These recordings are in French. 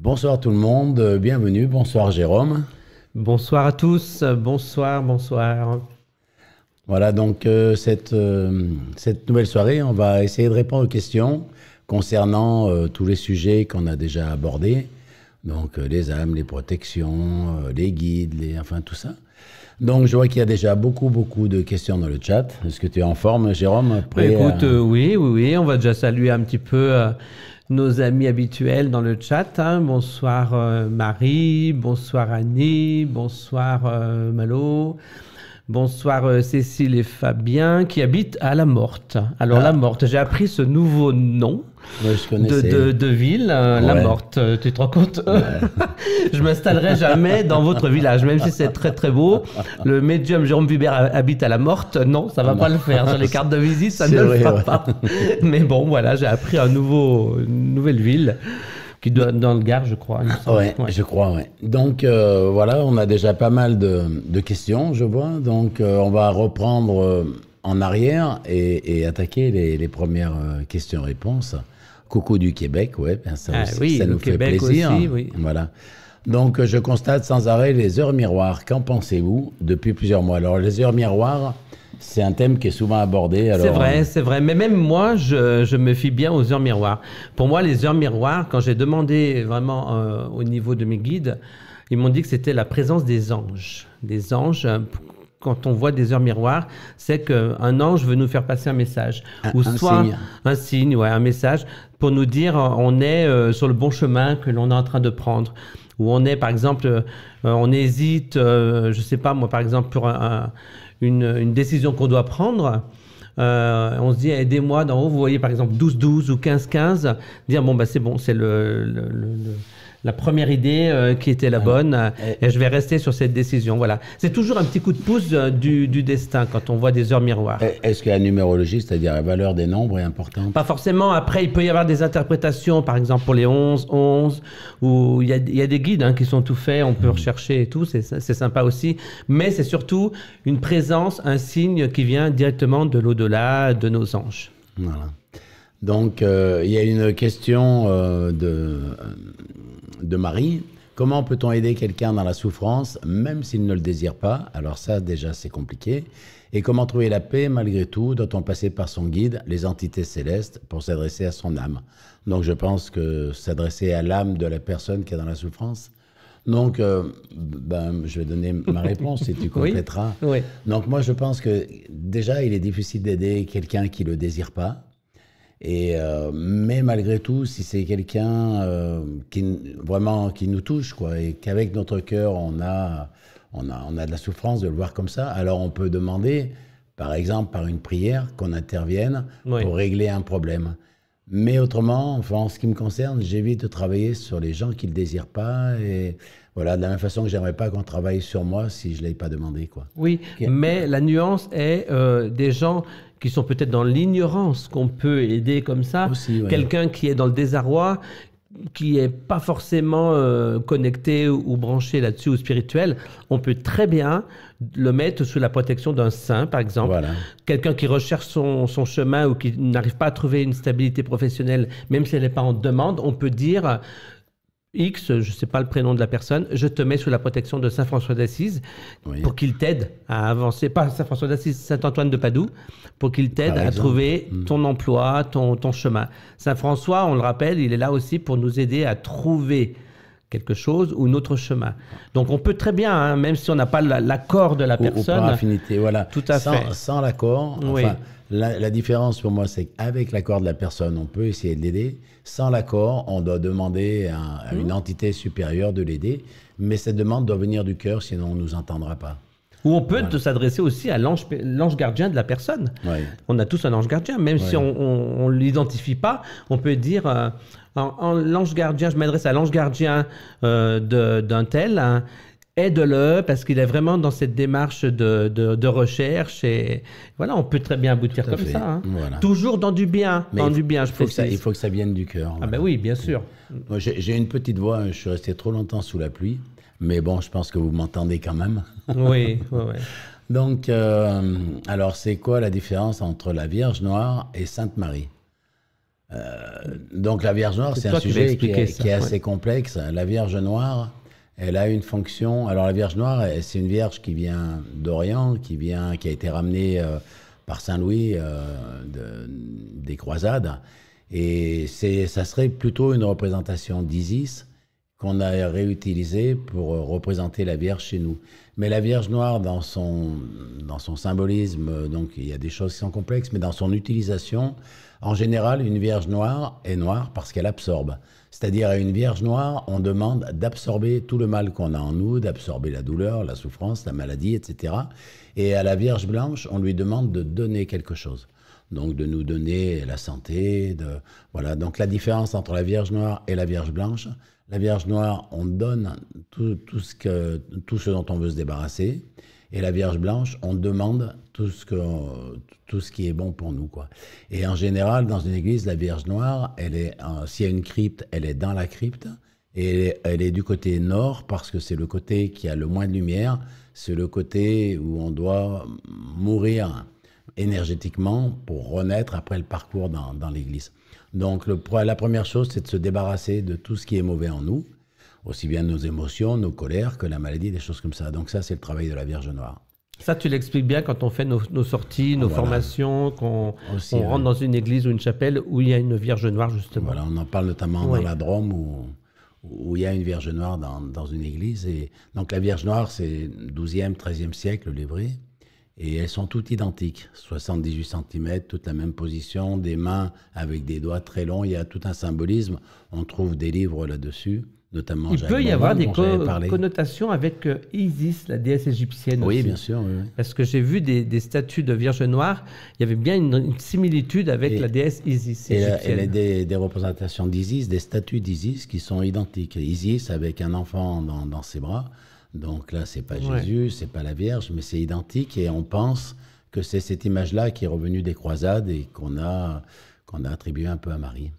Bonsoir tout le monde, euh, bienvenue, bonsoir Jérôme. Bonsoir à tous, euh, bonsoir, bonsoir. Voilà donc euh, cette, cette nouvelle soirée, on va essayer de répondre aux questions concernant tous les sujets qu'on a déjà abordés, donc les âmes, les protections, les guides, les, enfin tout ça. Donc, je vois qu'il y a déjà beaucoup, beaucoup de questions dans le chat. Est-ce que tu es en forme, Jérôme bah, Écoute, oui, oui, On va déjà saluer un petit peu nos amis habituels dans le chat. Hein. Bonsoir euh, Marie, bonsoir Annie, bonsoir euh, Malo. Bonsoir euh, Cécile et Fabien qui habitent à La Morte. Alors La ah. Morte, j'ai appris ce nouveau nom de, ville, hein, La Morte. Euh, tu te rends compte Je m'installerai jamais dans votre village, même si c'est très très beau. Le médium Jérôme vibert habite à La Morte. Non, ça va pas le faire. Sur les cartes de visite, ça ne le fera pas. Mais bon, voilà, j'ai appris un nouveau, une nouvelle ville qui doit dans le Gard, je crois. Oui, je crois, ouais. Donc euh, voilà, on a déjà pas mal de, questions, je vois. Donc euh, on va reprendre euh, en arrière et, attaquer les, premières questions-réponses. Coucou du Québec, ouais, ben ça, nous fait plaisir. Aussi, oui. Voilà. Donc je constate sans arrêt les heures miroirs. Qu'en pensez-vous depuis plusieurs mois Alors les heures miroirs, c'est un thème qui est souvent abordé. C'est vrai, euh, c'est vrai. Mais même moi, je, me fie bien aux heures miroirs. Pour moi, les heures miroirs, quand j'ai demandé vraiment euh, au niveau de mes guides, ils m'ont dit que c'était la présence des anges. Des anges, euh, quand on voit des heures miroirs, c'est qu'un ange veut nous faire passer un message. Un, ou soit un signe, un, un message pour nous dire on est sur le bon chemin que l'on est en train de prendre Ou on est, par exemple, on hésite, je je sais pas, moi, par exemple, pour un, une, décision qu'on doit prendre. Euh, on se dit, aidez-moi d'en haut, vous voyez par exemple 12-12 ou 15-15, dire, bon, bah, c'est bon, c'est le la première idée euh, qui était la bonne euh, et je vais rester sur cette décision. Voilà. C'est toujours un petit coup de pouce euh, du, destin quand on voit des heures miroirs. Est-ce que la numérologie, c'est-à-dire la valeur des nombres, est importante Pas forcément. Après, il peut y avoir des interprétations, par exemple pour les 11, 11, où il y a, des guides hein, qui sont tout faits, on peut mmh. rechercher et tout, c'est sympa aussi. Mais c'est surtout une présence, un signe qui vient directement de l'au-delà, de nos anges. Voilà. Donc, il y a une question de de Marie. Comment peut-on aider quelqu'un dans la souffrance, même s'il ne le désire pas Alors ça, déjà, c'est compliqué. Et comment trouver la paix malgré tout Doit-on passer par son guide, les entités célestes, pour s'adresser à son âme Donc je pense que s'adresser à l'âme de la personne qui est dans la souffrance. Donc, euh, ben, je vais donner ma réponse si tu complèteras. Donc moi, je pense que déjà, il est difficile d'aider quelqu'un qui ne le désire pas. Et euh, mais malgré tout, si c'est quelqu'un euh, qui vraiment qui nous touche, quoi, et qu'avec notre cœur on a, on a, on a de la souffrance de le voir comme ça, alors on peut demander, par exemple, par une prière, qu'on intervienne pour régler un problème. Mais autrement, enfin, en ce qui me concerne, j'évite de travailler sur les gens qui ne le désirent pas. Et voilà, de la même façon que j'aimerais pas qu'on travaille sur moi si je ne l'ai pas demandé. Quoi. Oui, mais la nuance est euh, des gens qui sont peut-être dans l'ignorance qu'on peut aider comme ça. Quelqu'un qui est dans le désarroi, qui n'est pas forcément euh, connecté ou, branché là-dessus ou spirituel, on peut très bien le mettre sous la protection d'un saint, par exemple. Quelqu'un qui recherche son, son, chemin ou qui n'arrive pas à trouver une stabilité professionnelle, même si elle n'est pas en demande, on peut dire X, je ne sais pas le prénom de la personne, je te mets sous la protection de Saint François d'Assise pour qu'il t'aide à avancer, pas Saint François d'Assise, Saint Antoine de Padoue, pour qu'il t'aide à trouver hmm. ton emploi, ton, chemin. Saint François, on le rappelle, il est là aussi pour nous aider à trouver quelque chose ou notre chemin. Donc on peut très bien, hein, même si on n'a pas l'accord de la personne. Ou affinité, voilà. Tout à fait. Sans l'accord, la, la différence pour moi, c'est qu'avec l'accord de la personne, on peut essayer de l'aider. Sans l'accord, on doit demander à, mhm. une entité supérieure de l'aider, mais cette demande doit venir du cœur, sinon on ne nous entendra pas. Ou on peut s'adresser aussi à l'ange, gardien de la personne. On a tous un ange gardien, même si on ne l'identifie pas, on peut dire euh, l'ange gardien, je m'adresse à l'ange gardien euh, d'un tel. Hein, aide-le parce qu'il est vraiment dans cette démarche de, de, recherche et voilà, on peut très bien aboutir comme ça. Hein. Toujours dans du bien, dans du bien, je Il faut que ça vienne du cœur. Ah, ben oui, bien sûr. Moi, j'ai une petite voix, je suis resté trop longtemps sous la pluie. Mais bon, je pense que vous m'entendez quand même. Oui, oui, oui. Donc, euh, alors, c'est quoi la différence entre la Vierge Noire et Sainte Marie euh, Donc, la Vierge Noire, c'est un sujet qui est, assez complexe. La Vierge Noire, elle a une fonction. Alors la Vierge Noire, c'est une Vierge qui vient d'Orient, qui vient, qui a été ramenée euh, par Saint Louis euh, des croisades, et ça serait plutôt une représentation d'Isis qu'on a réutilisée pour euh, représenter la Vierge chez nous. Mais la Vierge Noire, dans son, dans son symbolisme, donc il y a des choses qui sont complexes, mais dans son utilisation, en général, une Vierge Noire est noire parce qu'elle absorbe. C'est-à-dire à une Vierge noire, on demande d'absorber tout le mal qu'on a en nous, d'absorber la douleur, la souffrance, la maladie, etc. Et à la Vierge blanche, on lui demande de donner quelque chose. Donc de nous donner la santé, voilà. Donc la différence entre la Vierge noire et la Vierge blanche, la Vierge noire, on donne tout ce que, tout ce dont on veut se débarrasser et la Vierge Blanche, on demande tout ce, que, tout ce qui est bon pour nous. Quoi. Et en général, dans une église, la Vierge Noire, elle est, s'il y a une crypte, elle est dans la crypte. Et elle est, du côté nord parce que c'est le côté qui a le moins de lumière. C'est le côté où on doit mourir énergétiquement pour renaître après le parcours dans, l'église. Donc le, la première chose, c'est de se débarrasser de tout ce qui est mauvais en nous aussi bien nos émotions, nos colères que la maladie, des choses comme ça. Donc ça, c'est le travail de la Vierge Noire. Ça, tu l'expliques bien quand on fait nos, sorties, nos ah, formations, qu'on on hein. rentre dans une église ou une chapelle où il y a une Vierge Noire, justement. Voilà, on en parle notamment dans la Drôme où, il y a une Vierge Noire dans, dans une église. Et donc la Vierge Noire, c'est 12e, 13e siècle, vrais. Et elles sont toutes identiques, 78 cm, toute la même position, des mains avec des doigts très longs, il y a tout un symbolisme. On trouve des livres là-dessus notamment. Il peut y avoir des connotations avec euh, Isis, la déesse égyptienne. Oui, bien sûr. Parce que j'ai vu des, statues de Vierge Noire, il y avait bien une, similitude avec la déesse Isis. Et, y a des, des, représentations d'Isis, des statues d'Isis qui sont identiques. Isis avec un enfant dans, ses bras. Donc là, c'est pas Jésus, c'est pas la Vierge, mais c'est identique et on pense que c'est cette image-là qui est revenue des croisades et qu'on a, qu'on a attribué un peu à Marie.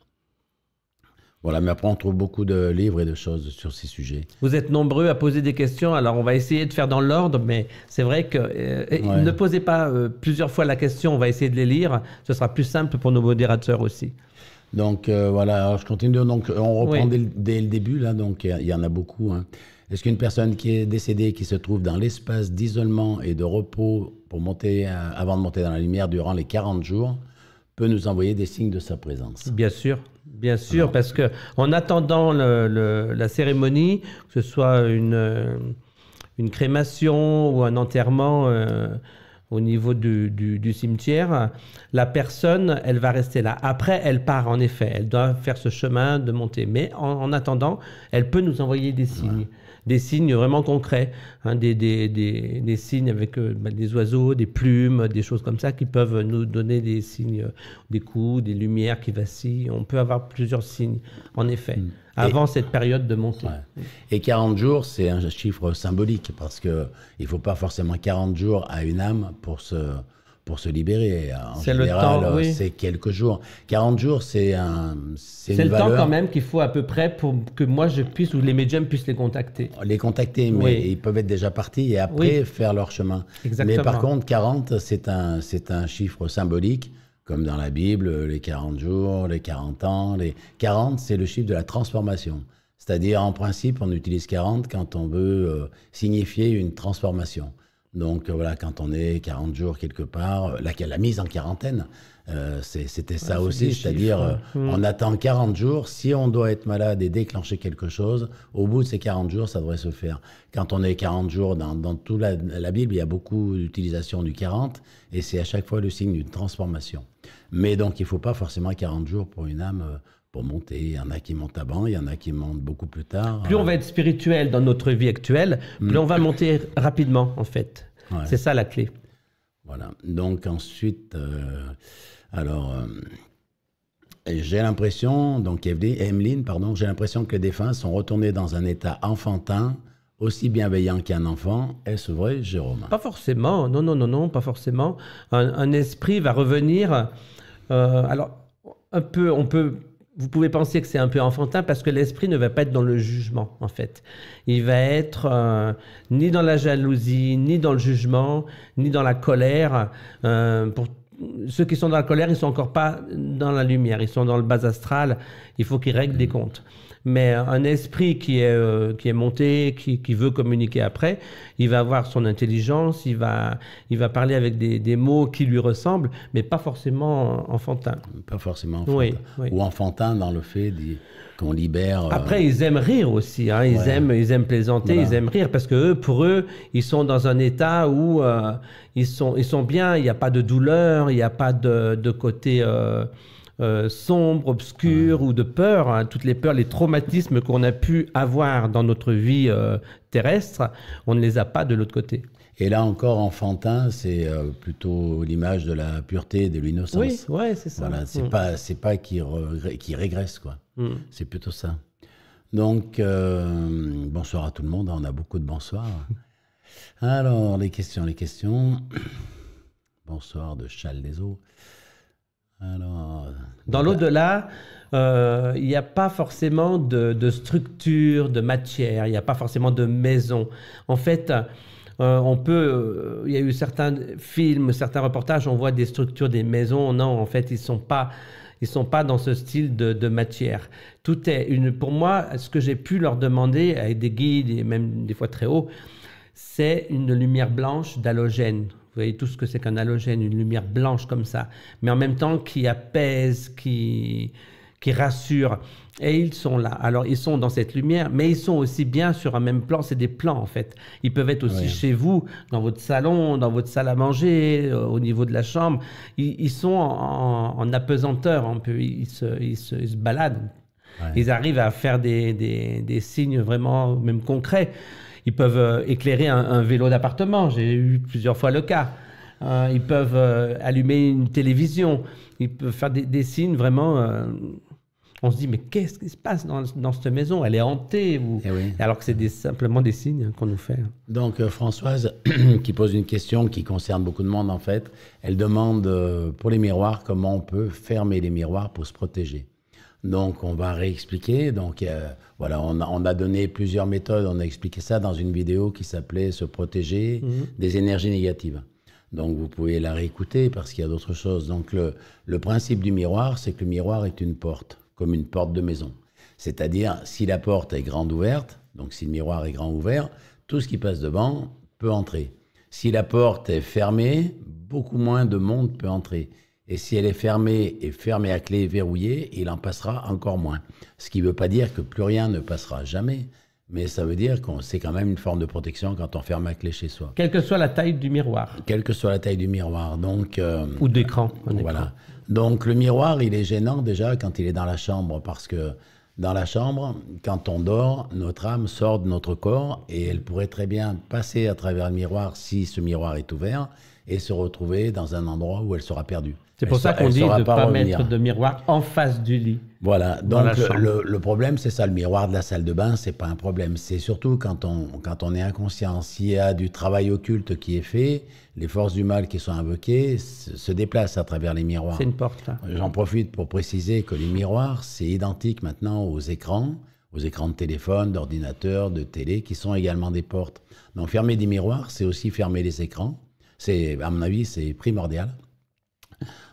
Voilà, mais après, on trouve beaucoup de livres et de choses sur ces sujets. Vous êtes nombreux à poser des questions, alors on va essayer de faire dans l'ordre, mais c'est vrai que euh, ne posez pas euh, plusieurs fois la question, on va essayer de les lire, ce sera plus simple pour nos modérateurs aussi. Donc euh, voilà, je continue, donc on reprend dès, le début, là, donc il y, en a beaucoup. Hein. Est-ce qu'une personne qui est décédée, qui se trouve dans l'espace d'isolement et de repos pour monter, avant de monter dans la lumière durant les 40 jours, peut nous envoyer des signes de sa présence Bien sûr. Bien sûr, parce que en attendant la cérémonie, que ce soit une, crémation ou un enterrement euh, au niveau du, cimetière, la personne, elle va rester là. Après, elle part, en effet. Elle doit faire ce chemin de montée. Mais en, attendant, elle peut nous envoyer des signes des signes vraiment concrets, hein, des, signes avec euh, bah, des oiseaux, des plumes, des choses comme ça qui peuvent nous donner des signes, euh, des coups, des lumières qui vacillent. On peut avoir plusieurs signes, en effet. Hmm. Avant cette période de montée. Et 40 jours, c'est un chiffre symbolique parce que il faut pas forcément 40 jours à une âme pour se, pour se libérer. Hein, c'est le temps, c'est quelques jours. 40 jours, c'est un. C'est, c'est le temps quand même qu'il faut à peu près pour que moi je puisse ou les médiums puissent les contacter. Oh, les contacter, mais ils peuvent être déjà partis et après faire leur chemin. Exactement. Mais par contre, 40, c'est un, c'est un chiffre symbolique comme dans la Bible, les 40 jours, les 40 ans. Les 40, c'est le chiffre de la transformation. C'est-à-dire, en principe, on utilise 40 quand on veut euh, signifier une transformation. Donc euh, voilà, quand on est 40 jours quelque part, euh, la, la mise en quarantaine, euh, c'était ça aussi, c'est-à-dire on attend 40 jours, si on doit être malade et déclencher quelque chose, au bout de ces 40 jours, ça devrait se faire. Quand on est 40 jours, dans, dans toute la, Bible, il y a beaucoup d'utilisation du 40, et c'est à chaque fois le signe d'une transformation. Mais donc il ne faut pas forcément 40 jours pour une âme pour monter. Il y en a qui montent avant, il y en a qui montent beaucoup plus tard. Plus on va être spirituel dans notre vie actuelle, mm. plus on va monter rapidement, en fait. C'est ça la clé. Voilà. Donc ensuite, euh, alors, euh, j'ai l'impression, donc Emeline, pardon, j'ai l'impression que les défunts sont retournés dans un état enfantin, aussi bienveillant qu'un enfant. Est-ce vrai, Jérôme Pas forcément. Non, non, non, non, pas forcément. Un, esprit va revenir. Euh, alors, un peu, on peut vous pouvez penser que c'est un peu enfantin parce que l'esprit ne va pas être dans le jugement, en fait. Il va être euh, ni dans la jalousie, ni dans le jugement, ni dans la colère. Euh, pour ceux qui sont dans la colère, ils sont encore pas dans la lumière, ils sont dans le bas astral. Il faut qu'ils règlent des comptes mais un esprit qui est, euh, qui est monté, qui, qui, veut communiquer après, il va avoir son intelligence, il va, il va parler avec des, des mots qui lui ressemblent, mais pas forcément enfantin. Pas forcément enfantin. Oui, Ou enfantin dans le fait qu'on libère. Euh, après, ils aiment rire aussi. Hein. Ils, aiment, ils aiment plaisanter, ils aiment rire, parce que eux, pour eux, ils sont dans un état où euh, ils, sont, ils sont bien, il n'y a pas de douleur, il n'y a pas de, de côté. Euh, sombre, obscur ou de peur, hein, toutes les peurs, les traumatismes qu'on a pu avoir dans notre vie euh, terrestre, on ne les a pas de l'autre côté. Et là encore, enfantin, c'est euh, plutôt l'image de la pureté, de l'innocence. Oui, c'est ça. c'est mm. pas, c'est pas qui, qui régresse quoi. Mm. C'est plutôt ça. Donc bonsoir à tout le monde. Hein, on a beaucoup de bonsoir Alors les questions, les questions. Bonsoir de Châle des Eaux. Alors, dans l'au-delà, euh, il n'y a pas forcément de, structure, de matière, il n'y a pas forcément de maison. En fait, euh, on peut, euh, il y a eu certains films, certains reportages, on voit des structures, des maisons. Non, en fait, ils sont pas, ils sont pas dans ce style de, matière. Tout est une, pour moi, ce que j'ai pu leur demander avec des guides et même des fois très haut, c'est une lumière blanche d'halogène. Vous voyez tout ce que c'est qu'un halogène, une lumière blanche comme ça, mais en même temps qui apaise, qui, qui rassure. Et ils sont là. Alors ils sont dans cette lumière, mais ils sont aussi bien sur un même plan. C'est des plans en fait. Ils peuvent être aussi chez vous, dans votre salon, dans votre salle à manger, euh, au niveau de la chambre. Ils, sont en, apesanteur un peu. Ils se, ils baladent. Ils arrivent à faire des, des signes vraiment même concrets ils peuvent euh, éclairer un, vélo d'appartement. J'ai eu plusieurs fois le cas. Euh, ils peuvent euh, allumer une télévision. Ils peuvent faire des, signes vraiment. on se dit, mais qu'est-ce qui se passe dans, cette maison Elle est hantée eh Alors que c'est simplement des signes qu'on nous fait. Donc, Françoise, qui pose une question qui concerne beaucoup de monde en fait, elle demande pour les miroirs comment on peut fermer les miroirs pour se protéger. Donc, on va réexpliquer. Donc, euh, voilà, on a, donné plusieurs méthodes. On a expliqué ça dans une vidéo qui s'appelait Se protéger mhm. des énergies négatives. Donc, vous pouvez la réécouter parce qu'il y a d'autres choses. Donc, le, le principe du miroir, c'est que le miroir est une porte, comme une porte de maison. C'est-à-dire, si la porte est grande ouverte, donc si le miroir est grand ouvert, tout ce qui passe devant peut entrer. Si la porte est fermée, beaucoup moins de monde peut entrer. Et si elle est fermée et fermée à clé et verrouillée, il en passera encore moins. Ce qui ne veut pas dire que plus rien ne passera jamais, mais ça veut dire qu'on c'est quand même une forme de protection quand on ferme à clé chez soi. Quelle que soit la taille du miroir. Quelle que soit la taille du miroir, donc. Euh, Ou d'écran. Voilà. Donc le miroir, il est gênant déjà quand il est dans la chambre parce que dans la chambre, quand on dort, notre âme sort de notre corps et elle pourrait très bien passer à travers le miroir si ce miroir est ouvert et se retrouver dans un endroit où elle sera perdue. C'est pour ça, qu'on dit de ne pas, mettre de miroir en face du lit. Voilà, donc le, problème, c'est ça, le miroir de la salle de bain, c'est pas un problème. C'est surtout quand on, quand on est inconscient. S'il y a du travail occulte qui est fait, les forces du mal qui sont invoquées se, déplacent à travers les miroirs. C'est une porte, J'en profite pour préciser que les miroirs, c'est identique maintenant aux écrans, aux écrans de téléphone, d'ordinateur, de télé, qui sont également des portes. Donc fermer des miroirs, c'est aussi fermer les écrans. C'est, à mon avis, c'est primordial.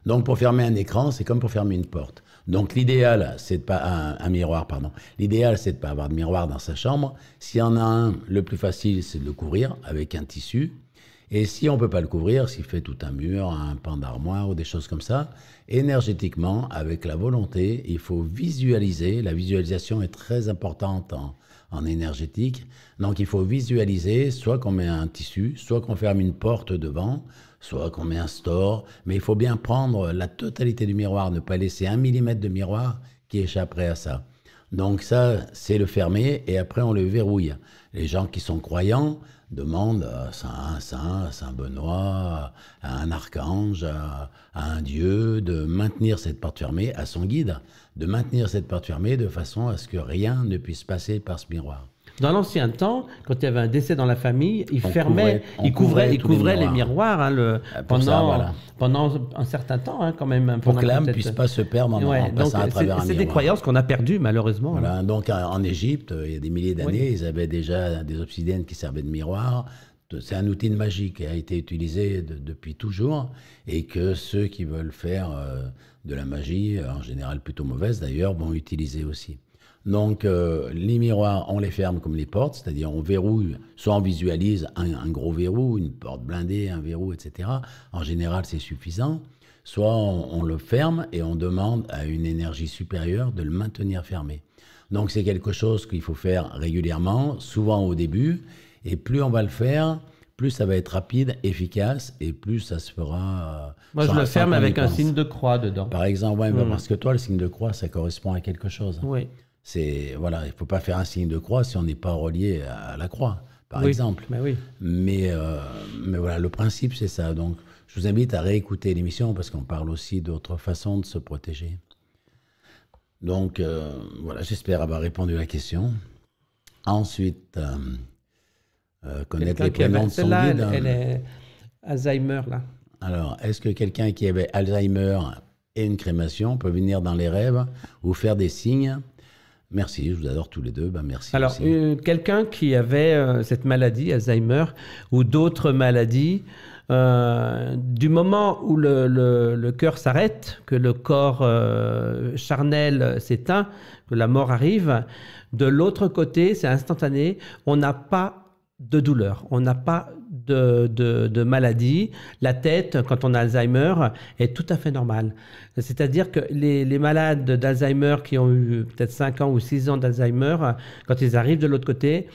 Donc pour fermer un écran, c'est comme pour fermer une porte. Donc l'idéal, c'est de pas un, miroir, pardon. L'idéal, c'est de pas avoir de miroir dans sa chambre. S'il y en a un, le plus facile, c'est de le couvrir avec un tissu. Et si on peut pas le couvrir, s'il fait tout un mur, un pan d'armoire ou des choses comme ça, énergétiquement, avec la volonté, il faut visualiser. La visualisation est très importante en énergétique. Donc il faut visualiser, soit qu'on met un tissu, soit qu'on ferme une porte devant, soit qu'on met un store, mais il faut bien prendre la totalité du miroir, ne pas laisser un millimètre de miroir qui échapperait à ça. Donc ça, c'est le fermer et après on le verrouille. Les gens qui sont croyants demandent à euh, Saint, Saint, Saint Benoît, à un archange, à un dieu, de maintenir cette porte fermée, à son guide, de maintenir cette porte fermée de façon à ce que rien ne puisse passer par ce miroir. Dans l'ancien temps, quand il y avait un décès dans la famille, ils fermaient, ils couvraient, les miroirs, hein, ah, pendant, un certain temps, hein, quand même. Hein, pour que l'âme ne puisse pas se euh, perdre en, passant à travers un miroir. C'est des croyances qu'on a perdues, malheureusement. donc euh, en Égypte, euh, il y a des milliers d'années, ils avaient déjà des obsidiennes qui servaient de miroir. C'est un outil de magie qui a été utilisé depuis toujours et que ceux qui veulent faire de la magie, en général plutôt mauvaise d'ailleurs, vont utiliser aussi. Donc, euh, les miroirs, on les ferme comme les portes, c'est-à-dire on verrouille, soit on visualise un, gros verrou, une porte blindée, un verrou, etc. En général, c'est suffisant. Soit on, le ferme et on demande à une énergie supérieure de le maintenir fermé. Donc, c'est quelque chose qu'il faut faire régulièrement, souvent au début. Et plus on va le faire, plus ça va être rapide, efficace, et plus ça se fera. Euh, Moi, je le ferme avec un signe de croix dedans. Par exemple, mmh. parce que toi, le signe de croix, ça correspond à quelque chose. Oui. C'est voilà, il ne faut pas faire un signe de croix si on n'est pas relié à la croix, par exemple. Mais oui. Mais, euh, mais voilà, le principe c'est ça. Donc, je vous invite à réécouter l'émission parce qu'on parle aussi d'autres façons de se protéger. Donc euh, voilà, j'espère avoir répondu à la question. Ensuite, euh, connaître les prénoms de hein. Alzheimer là. Alors, est-ce que quelqu'un qui avait Alzheimer et une crémation peut venir dans les rêves ou faire des signes Merci, je vous adore tous les deux. Ben, merci. Alors, euh, quelqu'un qui avait euh, cette maladie, Alzheimer, ou d'autres maladies, euh, du moment où le, le cœur s'arrête, que le corps charnel s'éteint, que la mort arrive, de l'autre côté, c'est instantané, on n'a pas de douleur, on n'a pas de, maladies, la tête, quand on a Alzheimer, est tout à fait normale. C'est-à-dire que les, malades d'Alzheimer qui ont eu peut-être 5 ans ou 6 ans d'Alzheimer, quand ils arrivent de l'autre côté,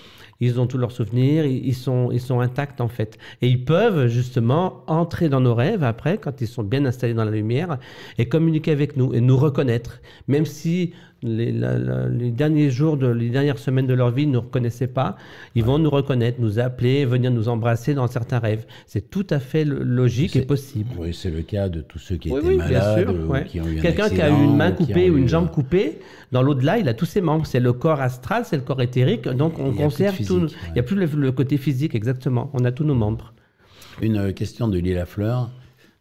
ils ont tous leurs souvenirs, ils sont, ils sont intacts en fait. Et ils peuvent justement entrer dans nos rêves après, quand ils sont bien installés dans la lumière, et communiquer avec nous et nous reconnaître. Même si les, derniers jours, de, les dernières semaines de leur vie ne nous reconnaissaient pas. Ils vont nous reconnaître, nous appeler, venir nous embrasser dans certains rêves. C'est tout à fait logique et possible. Oui, c'est le cas de tous ceux qui étaient malades, Quelqu'un qui a eu une main coupée ou une jambe coupée, dans l'au-delà, il a tous ses membres. C'est le corps astral, c'est le corps éthérique. Donc on conserve tout. Il n'y a plus le, côté physique, exactement. On a tous nos membres. Une euh, question de Lila Fleur.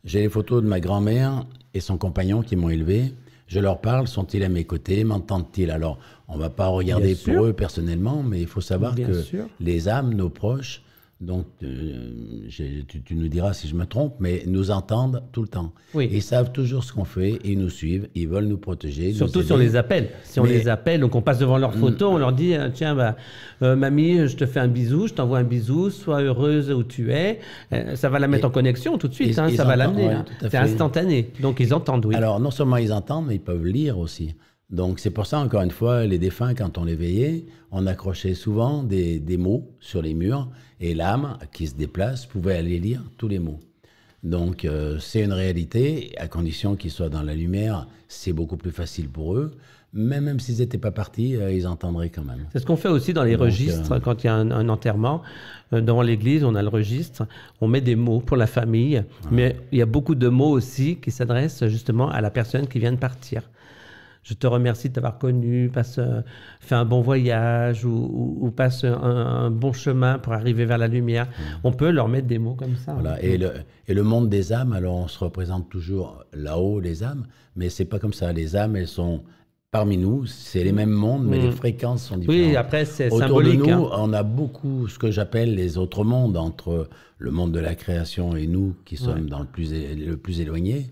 J'ai les photos de ma grand-mère et son compagnon qui m'ont élevé je leur parle, sont-ils à mes côtés, m'entendent-ils Alors, on ne va pas regarder pour eux personnellement, mais il faut savoir que les âmes, nos proches, donc, euh, tu, nous diras si je me trompe, mais nous entendent tout le temps. Oui. Ils savent toujours ce qu'on fait, ils nous suivent, ils veulent nous protéger. Surtout si on les appelle. Si on les appelle, donc on passe devant leur photo, mm. on leur dit euh, tiens, bah, euh, mamie, je te fais un bisou, je t'envoie un bisou, sois heureuse où tu es. ça va la mettre en connexion tout de suite, hein, ça va l'amener. Hein. C'est instantané. Donc, ils entendent, oui. Alors, non seulement ils entendent, mais ils peuvent lire aussi. Donc c'est pour ça, encore une fois, les défunts, quand on les veillait, on accrochait souvent des, des mots sur les murs et l'âme qui se déplace pouvait aller lire tous les mots. Donc euh, c'est une réalité, à condition qu'ils soient dans la lumière, c'est beaucoup plus facile pour eux. Mais même s'ils n'étaient pas partis, euh, ils entendraient quand même. C'est ce qu'on fait aussi dans les registres, euh, quand il y a un, enterrement. Dans l'église, on a le registre, on met des mots pour la famille, mais il y a beaucoup de mots aussi qui s'adressent justement à la personne qui vient de partir je te remercie de t'avoir connu, passe, fais un bon voyage ou, passe un, bon chemin pour arriver vers la lumière. Mm. On peut leur mettre des mots comme ça. Voilà. et, le, monde des âmes, alors on se représente toujours là-haut les âmes, mais c'est pas comme ça. Les âmes, elles sont parmi nous, c'est les mêmes mondes, mais les mm. fréquences sont différentes. Oui, après, c'est symbolique. De nous, hein. on a beaucoup ce que j'appelle les autres mondes, entre le monde de la création et nous, qui sommes dans le plus, le plus éloigné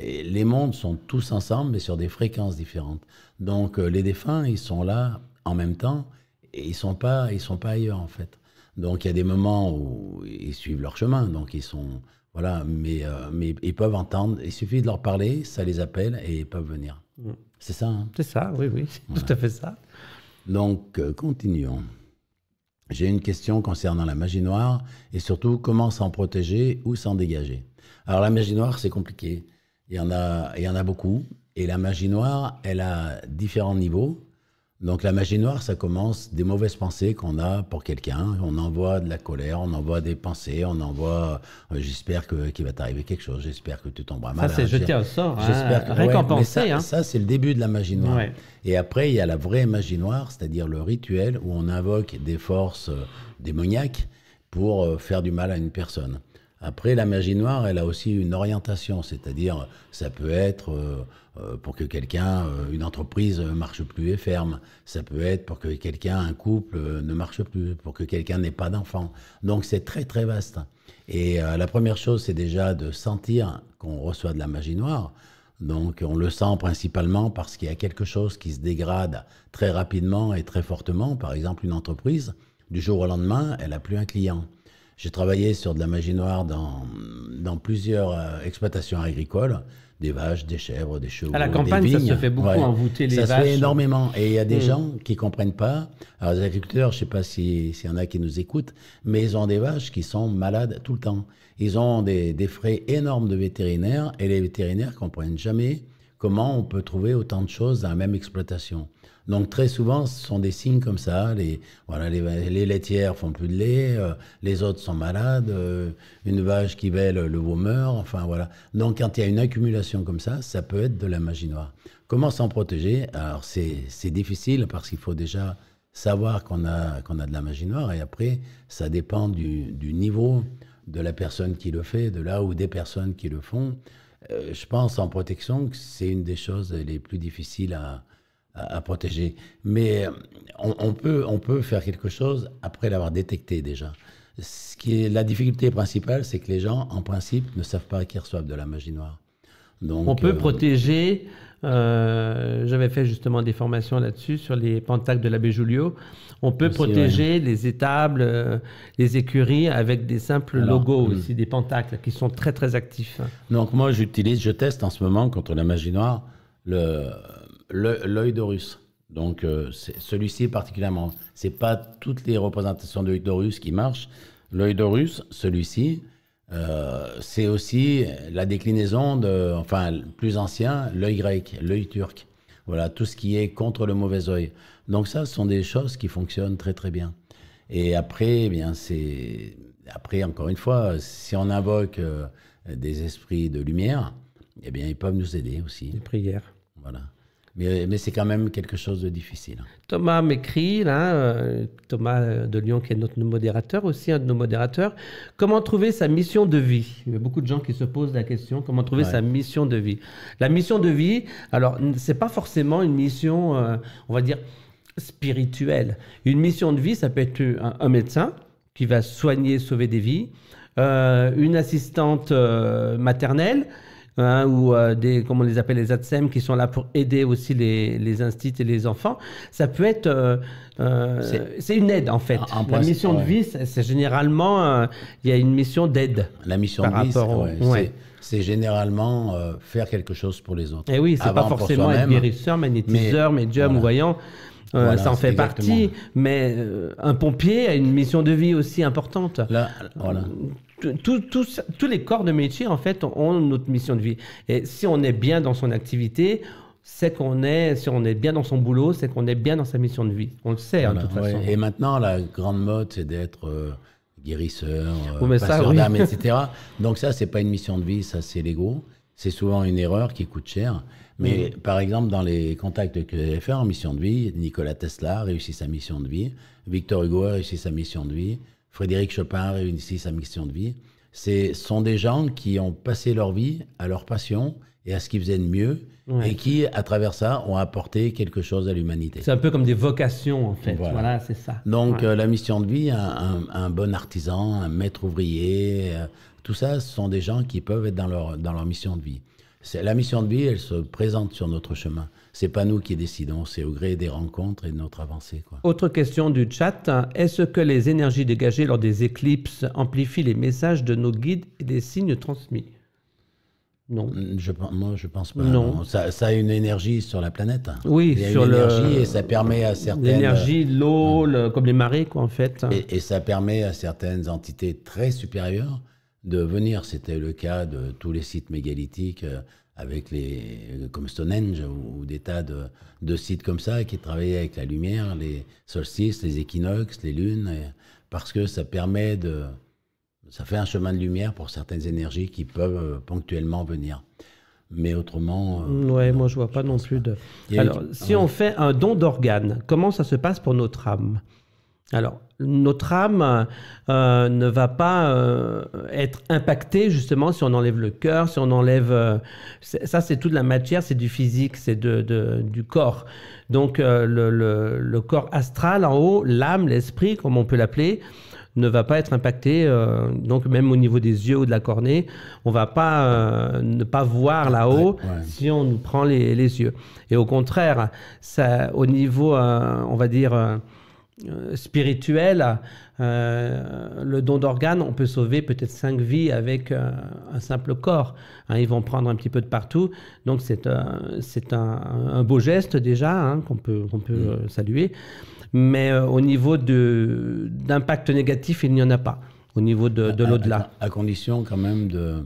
les mondes sont tous ensemble, mais sur des fréquences différentes. Donc euh, les défunts, ils sont là en même temps, et ils sont pas, ils sont pas ailleurs en fait. Donc il y a des moments où ils suivent leur chemin, donc ils sont voilà, mais euh, ils peuvent entendre. Il suffit de leur parler, ça les appelle et ils peuvent venir. Mm. C'est ça. Hein c'est ça, oui, oui, tout à fait ça. Donc euh, continuons. J'ai une question concernant la magie noire et surtout comment s'en protéger ou s'en dégager. Alors la magie noire, c'est compliqué. Il y en a, il y en a beaucoup. Et la magie noire, elle a différents niveaux. Donc la magie noire, ça commence des mauvaises pensées qu'on a pour quelqu'un. On envoie de la colère, on envoie des pensées, on envoie euh, j'espère que qu'il va t'arriver quelque chose, j'espère que tu tomberas mal. Ça c'est jeter au sort, hein. hein. ça, c'est le début de la magie noire. Et après il y a la vraie magie noire, c'est-à-dire le rituel où on invoque des forces euh, démoniaques pour euh, faire du mal à une personne. Après, la magie noire, elle a aussi une orientation, c'est-à-dire ça peut être euh, euh, pour que quelqu'un, euh, une entreprise marche plus et ferme, ça peut être pour que quelqu'un, un couple ne marche plus, pour que quelqu'un n'ait pas d'enfant. Donc c'est très très vaste. Et la première chose, c'est déjà de sentir qu'on reçoit de la magie noire. Donc on le sent principalement parce qu'il y a quelque chose qui se dégrade très rapidement et très fortement. Par exemple, une entreprise, du jour au lendemain, elle n'a plus un client. J'ai travaillé sur de la magie noire dans, dans plusieurs euh, exploitations agricoles, des vaches, des chèvres, des chevaux. À la campagne, ça se fait beaucoup envoûter les vaches. Ça se fait énormément. Et il y a des mm. gens qui comprennent pas. Alors, les agriculteurs, je sais pas s'il y en a qui nous écoutent, mais ils ont des vaches qui sont malades tout le temps. Ils ont des, des frais énormes de vétérinaires et les vétérinaires comprennent jamais comment on peut trouver autant de choses dans la même exploitation. Donc très souvent, ce sont des signes comme ça. Les, voilà, les, laitières font plus de lait, euh, les autres sont malades, euh, une vache qui bêle, le veau meurt, enfin voilà. Donc quand il y a une accumulation comme ça, ça peut être de la magie noire. Comment s'en protéger Alors c'est difficile parce qu'il faut déjà savoir qu'on a, qu'on a de la magie noire et après, ça dépend du, niveau de la personne qui le fait, de là où des personnes qui le font. Euh, je pense en protection que c'est une des choses les plus difficiles à, à, protéger. Mais euh, on, peut, on peut faire quelque chose après l'avoir détecté déjà. Ce qui est la difficulté principale, c'est que les gens, en principe, ne savent pas qu'ils reçoivent de la magie noire. Donc, on peut euh, protéger. Euh, j'avais fait justement des formations là-dessus sur les pentacles de l'abbé Julio. On peut protéger les étables, les écuries avec des simples logos hmm. aussi, des pentacles qui sont très très actifs. Donc moi j'utilise, je teste en ce moment contre la magie noire le, l'œil d'Horus. Donc euh, celui-ci particulièrement. C'est pas toutes les représentations de l'œil d'Horus qui marchent. L'œil d'Horus, celui-ci, euh, c'est aussi la déclinaison de, enfin plus ancien, l'œil grec, l'œil turc. Voilà, tout ce qui est contre le mauvais œil. Donc ça, ce sont des choses qui fonctionnent très très bien. Et après, eh bien c'est après encore une fois, si on invoque euh, des esprits de lumière, eh bien ils peuvent nous aider aussi. Les prières. Voilà. Mais, c'est quand même quelque chose de difficile. Hein. Thomas m'écrit, euh, Thomas euh, de Lyon, qui est notre modérateur, aussi un de nos modérateurs. Comment trouver sa mission de vie Il y a beaucoup de gens qui se posent la question comment trouver sa mission de vie La mission de vie, alors, n'est pas forcément une mission, euh, on va dire, spirituelle. Une mission de vie, ça peut être un, médecin qui va soigner, sauver des vies, une assistante maternelle Hein, ou euh, des, comment on les appelle, les ATSEM, qui sont là pour aider aussi les, les instits et les enfants. Ça peut être. Euh, euh, c'est une aide, en fait. la mission de vie, c'est généralement. Il y a une mission d'aide. La mission de vie, c'est généralement faire quelque chose pour les autres. Et eh oui, c'est pas forcément être guérisseur, magnétiseur, médium voyant. ça en fait partie, mais un pompier a une mission de vie aussi importante. Là, voilà tous, les corps de métier, en fait, ont notre mission de vie. Et si on est bien dans son activité, c'est qu'on est, si on est bien dans son boulot, c'est qu'on est bien dans sa mission de vie. On le sait, hein, de toute façon. Et maintenant, la grande mode, c'est d'être euh, guérisseur, euh, etc. Donc ça, c'est pas une mission de vie, ça, c'est l'ego. C'est souvent une erreur qui coûte cher. Mais par exemple, dans les contacts que j'ai fait en mission de vie, Nikola Tesla réussit sa mission de vie, Victor Hugo réussit sa mission de vie, Frédéric Chopin ici sa mission de vie. Ce sont des gens qui ont passé leur vie à leur passion et à ce qu'ils faisaient de mieux et qui, à travers ça, ont apporté quelque chose à l'humanité. C'est un peu comme des vocations, en fait. Voilà, c'est ça. Donc, euh, la mission de vie, un, bon artisan, un maître ouvrier, euh, tout ça, ce sont des gens qui peuvent être dans leur, dans leur mission de vie. La mission de vie, elle se présente sur notre chemin c'est pas nous qui décidons, c'est au gré des rencontres et de notre avancée. Autre question du chat, est-ce que les énergies dégagées lors des éclipses amplifient les messages de nos guides et des signes transmis non. Mm, moi, je pense pas. Non. Ça, a une énergie sur la planète. Oui, Il une énergie et ça permet à certaines. L'énergie, l'eau, mm. comme les marées, quoi, en fait. et, ça permet à certaines entités très supérieures de venir. C'était le cas de tous les sites mégalithiques euh, avec les, comme Stonehenge ou, des tas de, sites comme ça qui travaillent avec la lumière, les solstices, les équinoxes, les lunes, parce que ça permet de. Ça fait un chemin de lumière pour certaines énergies qui peuvent euh, ponctuellement venir. Mais autrement. Euh, ouais, moi je vois pas non plus de. Alors, si on fait un don d'organes, comment ça se passe pour notre âme alors, notre âme euh, ne va pas euh, être impactée justement si on enlève le cœur, si on enlève... Euh, ça, c'est toute la matière, c'est du physique, c'est de, du corps. Donc, le, corps astral en haut, l'âme, l'esprit, comme on peut l'appeler, ne va pas être impacté. donc même au niveau des yeux ou de la cornée, on va pas ne pas voir là-haut si on nous prend les, yeux. Et au contraire, ça, au niveau, on va dire euh, spirituel, euh, le don d'organes, on peut sauver peut-être cinq vies avec euh, un simple corps. Hein. ils vont prendre un petit peu de partout. Donc c'est un, c'est un, beau geste déjà hein, qu'on peut, qu'on peut mm. saluer. Mais au niveau de, d'impact négatif, il n'y en a pas. Au niveau de, de l'au-delà. à, condition quand même de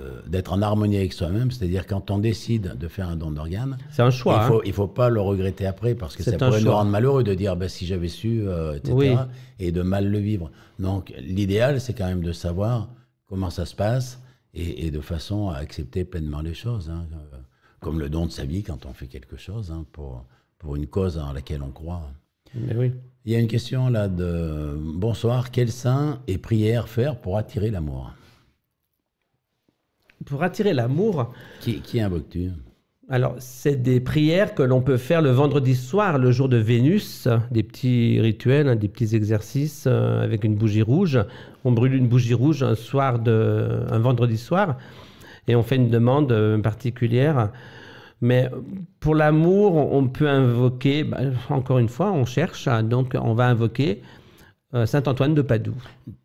euh, d'être en harmonie avec soi-même, c'est-à-dire quand on décide de faire un don d'organe, c'est un choix. Il faut, hein. faut pas le regretter après parce que ça pourrait nous rendre malheureux de dire bah, si j'avais su, euh, etc. Et de mal le vivre. Donc l'idéal, c'est quand même de savoir comment ça se passe et, de façon à accepter pleinement les choses, hein. euh, comme le don de sa vie quand on fait quelque chose hein, pour pour une cause en laquelle on croit. Il y a une question là de bonsoir. Quel saint et prière faire pour attirer l'amour? pour attirer l'amour. Qui, invoques-tu alors, c'est des prières que l'on peut faire le vendredi soir, le jour de Vénus, des petits rituels, hein, des petits exercices euh, avec une bougie rouge. On brûle une bougie rouge un soir de, un vendredi soir, et on fait une demande euh, particulière. Mais pour l'amour, on peut invoquer. Bah, encore une fois, on cherche, hein, donc on va invoquer euh, Saint-Antoine de Padoue.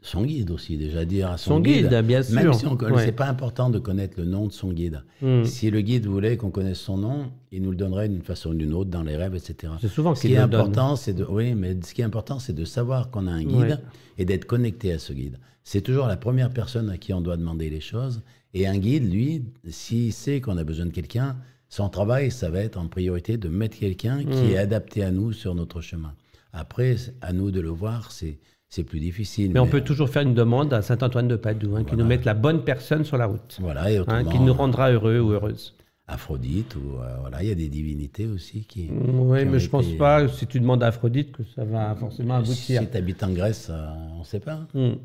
Son guide aussi, déjà dire à son, son guide, bien sûr. Même si c'est pas important de connaître le nom de son guide. Hmm. Si le guide voulait qu'on connaisse son nom, il nous le donnerait d'une façon ou d'une autre dans les rêves, etc. C'est souvent ce qui est important, c'est de oui, mais ce qui est important, c'est de savoir qu'on a un guide et d'être connecté à ce guide. C'est toujours la première personne à qui on doit demander les choses. Et un guide, lui, s'il sait qu'on a besoin de quelqu'un, son travail, ça va être en priorité de mettre quelqu'un qui hmm. est adapté à nous sur notre chemin. Après, à nous de le voir, c'est c'est plus difficile. Mais, on peut toujours faire une demande à Saint-Antoine-de-Padoue, hein, qui nous mette la bonne personne sur la route. Voilà, et hein, qui nous rendra heureux ou heureuse. Aphrodite, ou euh, il y a des divinités aussi qui. Oui, mais je ne pense pas, si tu demandes à Aphrodite, que ça va forcément aboutir. Si tu habites en Grèce, euh, on ne sait pas. Hein.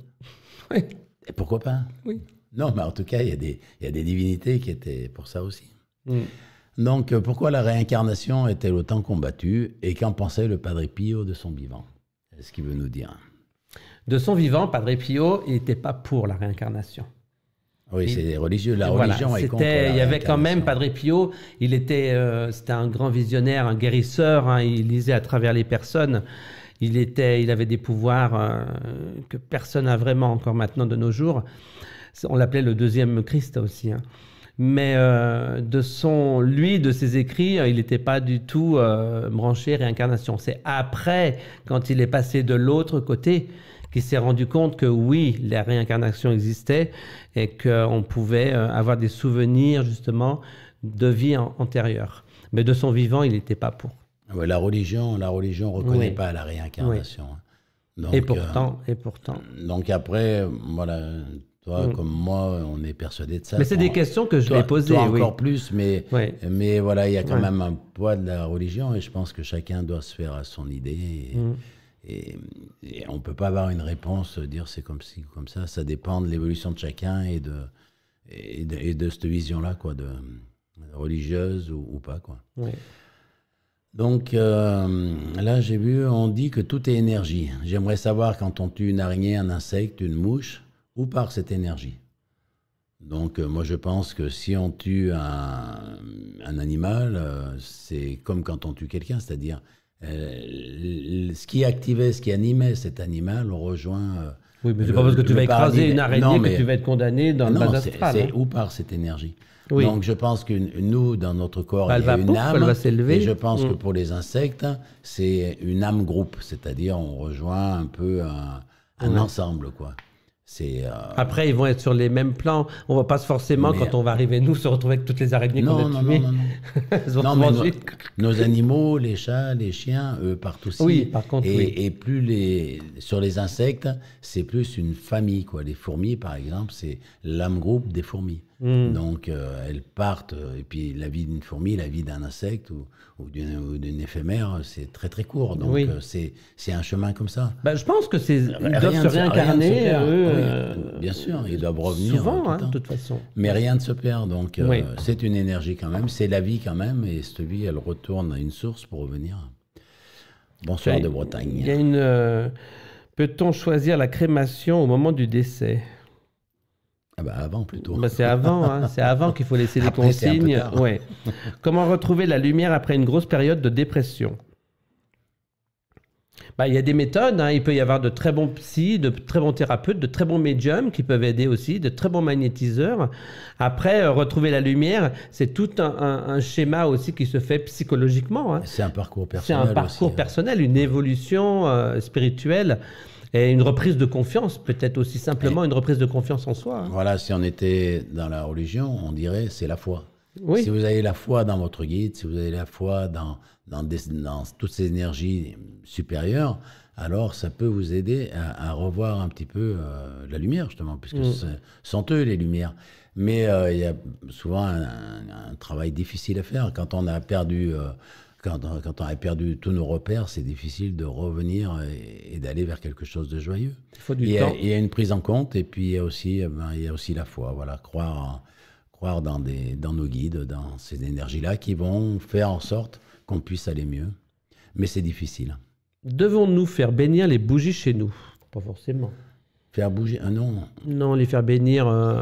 Hmm. Et pourquoi pas Oui. Non, mais en tout cas, il y, a des divinités qui étaient pour ça aussi. Hmm. Donc, euh, pourquoi la réincarnation est-elle autant combattue et qu'en pensait le Padre Pio de son vivant C'est ce qu'il veut nous dire. De son vivant, Padre Pio, n'était pas pour la réincarnation. Oui, c'est religieux. La religion est contre. il y avait quand même Padre Pio. Il était, euh, c'était un grand visionnaire, un guérisseur. Hein, il lisait à travers les personnes. Il était, il avait des pouvoirs euh, que personne n'a vraiment encore maintenant de nos jours. On l'appelait le deuxième Christ aussi. Hein mais euh, de son, lui, de ses écrits, hein, il n'était pas du tout euh, branché réincarnation. C'est après, quand il est passé de l'autre côté, qu'il s'est rendu compte que oui, la réincarnation existait et qu'on pouvait euh, avoir des souvenirs justement de vie antérieure. Mais de son vivant, il n'était pas pour. Ah la religion, la religion reconnaît pas la réincarnation. Hein. et pourtant, et pourtant. Donc après, voilà, toi, mm. comme moi, on est persuadé de ça. Mais c'est des questions que je vais poser. encore plus, mais, mais voilà, il y a quand même un poids de la religion et je pense que chacun doit se faire à son idée. Et, mm. on ne peut pas avoir une réponse, euh, dire c'est comme ci, comme ça. Ça dépend de l'évolution de chacun et de, et de, cette vision-là, quoi, de, euh, religieuse ou, pas, quoi. Donc euh, là, j'ai vu, on dit que tout est énergie. J'aimerais savoir quand on tue une araignée, un insecte, une mouche, ou par cette énergie. Donc euh, moi je pense que si on tue un, animal, euh, c'est comme quand on tue quelqu'un, c'est-à-dire euh, ce qui activait, ce qui animait cet animal, on rejoint... oui, mais c'est pas parce que tu vas écraser une araignée mais, que tu vas être condamné dans le bas astral. Hein. ou par cette énergie. Donc je pense que nous, dans notre corps, il y a une âme. va s'élever. Et je pense que mm. pour les insectes, c'est une âme groupe, c'est-à-dire on rejoint un peu un, ensemble, quoi. Euh, Après, ils vont être sur les mêmes plans. On va pas forcément, quand on va arriver, nous, se retrouver avec toutes les araignées qu'on a tuées. Non, non, nos, animaux, les chats, les chiens, eux, partent aussi. par contre, et, et plus les... sur les insectes, c'est plus une famille, quoi. Les fourmis, par exemple, c'est l'âme groupe des fourmis. Mm. Donc, euh, elles partent. Euh, et puis, la vie d'une fourmi, la vie d'un insecte ou, d'une éphémère, c'est très très court. Donc, euh, c'est un chemin comme ça. Bah, je pense que c'est rien doivent se réincarner. bien sûr, ils doivent revenir. Souvent, hein, de toute façon. Mais rien ne se perd. Donc, c'est une énergie quand même. C'est la vie quand même. Et cette vie, elle retourne à une source pour revenir. Bonsoir de Bretagne. Peut-on choisir la crémation au moment du décès ah bah, avant plutôt. Bah, c'est avant, hein. c'est avant qu'il faut laisser les consignes. Ouais. Comment retrouver la lumière après une grosse période de dépression bah, il y a des méthodes, hein. il peut y avoir de très bons psys, de très bons thérapeutes, de très bons médiums qui peuvent aider aussi, de très bons magnétiseurs. Après, euh, retrouver la lumière, c'est tout un, schéma aussi qui se fait psychologiquement. Hein. C'est un parcours personnel. C'est un parcours hein. personnel, une évolution euh, spirituelle. Et une reprise de confiance, peut-être aussi simplement une reprise de confiance en soi. Hein. Voilà, si on était dans la religion, on dirait c'est la foi. Si vous avez la foi dans votre guide, si vous avez la foi dans, dans, toutes ces énergies supérieures, alors ça peut vous aider à, revoir un petit peu euh, la lumière, justement, puisque mm. ce sont eux les lumières. Mais euh, il y a souvent un, travail difficile à faire quand on a perdu... Euh, quand, on a perdu tous nos repères, c'est difficile de revenir et, d'aller vers quelque chose de joyeux. Il faut du temps. Il y a une prise en compte et puis il y a aussi, eh ben, il y a aussi la foi. Voilà, croire, croire dans, des, dans nos guides, dans ces énergies-là qui vont faire en sorte qu'on puisse aller mieux. Mais c'est difficile. Devons-nous faire bénir les bougies chez nous Pas forcément. Faire bouger un euh, non. Non, les faire bénir euh,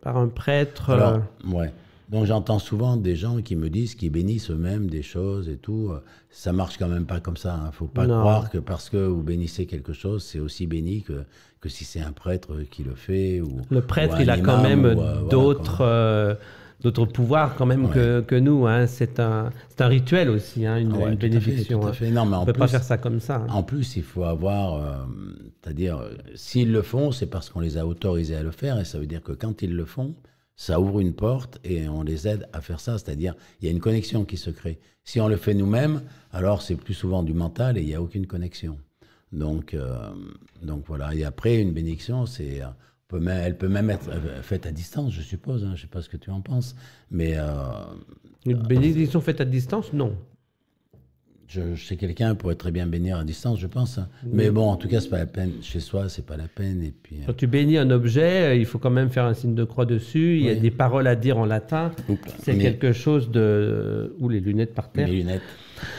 par un prêtre. Alors, euh, ouais. Donc j'entends souvent des gens qui me disent qu'ils bénissent eux-mêmes des choses et tout. Ça marche quand même pas comme ça. Il hein. ne faut pas croire que parce que vous bénissez quelque chose, c'est aussi béni que, que si c'est un prêtre qui le fait. Ou, le prêtre, il a quand même euh, d'autres... Euh, d'autres pouvoirs quand même que, que, nous. Hein. C'est un, un rituel aussi, une, bénédiction. on ne peut pas faire ça comme ça. Hein. En plus, il faut avoir, euh, c'est-à-dire, s'ils le font, c'est parce qu'on les a autorisés à le faire, et ça veut dire que quand ils le font, ça ouvre une porte et on les aide à faire ça. C'est-à-dire, il y a une connexion qui se crée. Si on le fait nous-mêmes, alors c'est plus souvent du mental et il n'y a aucune connexion. Donc, euh, donc voilà. Et après, une bénédiction, c'est. Euh, elle peut même être euh, faite à distance, je suppose. Hein. je ne sais pas ce que tu en penses. Mais, une bénédiction faite à distance, non. Je, sais quelqu'un pourrait très bien bénir à distance, je pense. Hein. Mais bon, en tout cas, c'est pas la peine. Chez soi, c'est pas la peine. Et puis, euh. Quand tu bénis un objet, euh, il faut quand même faire un signe de croix dessus. Il y a des paroles à dire en latin. C'est quelque chose de. Euh, Ou les lunettes par terre. Les lunettes,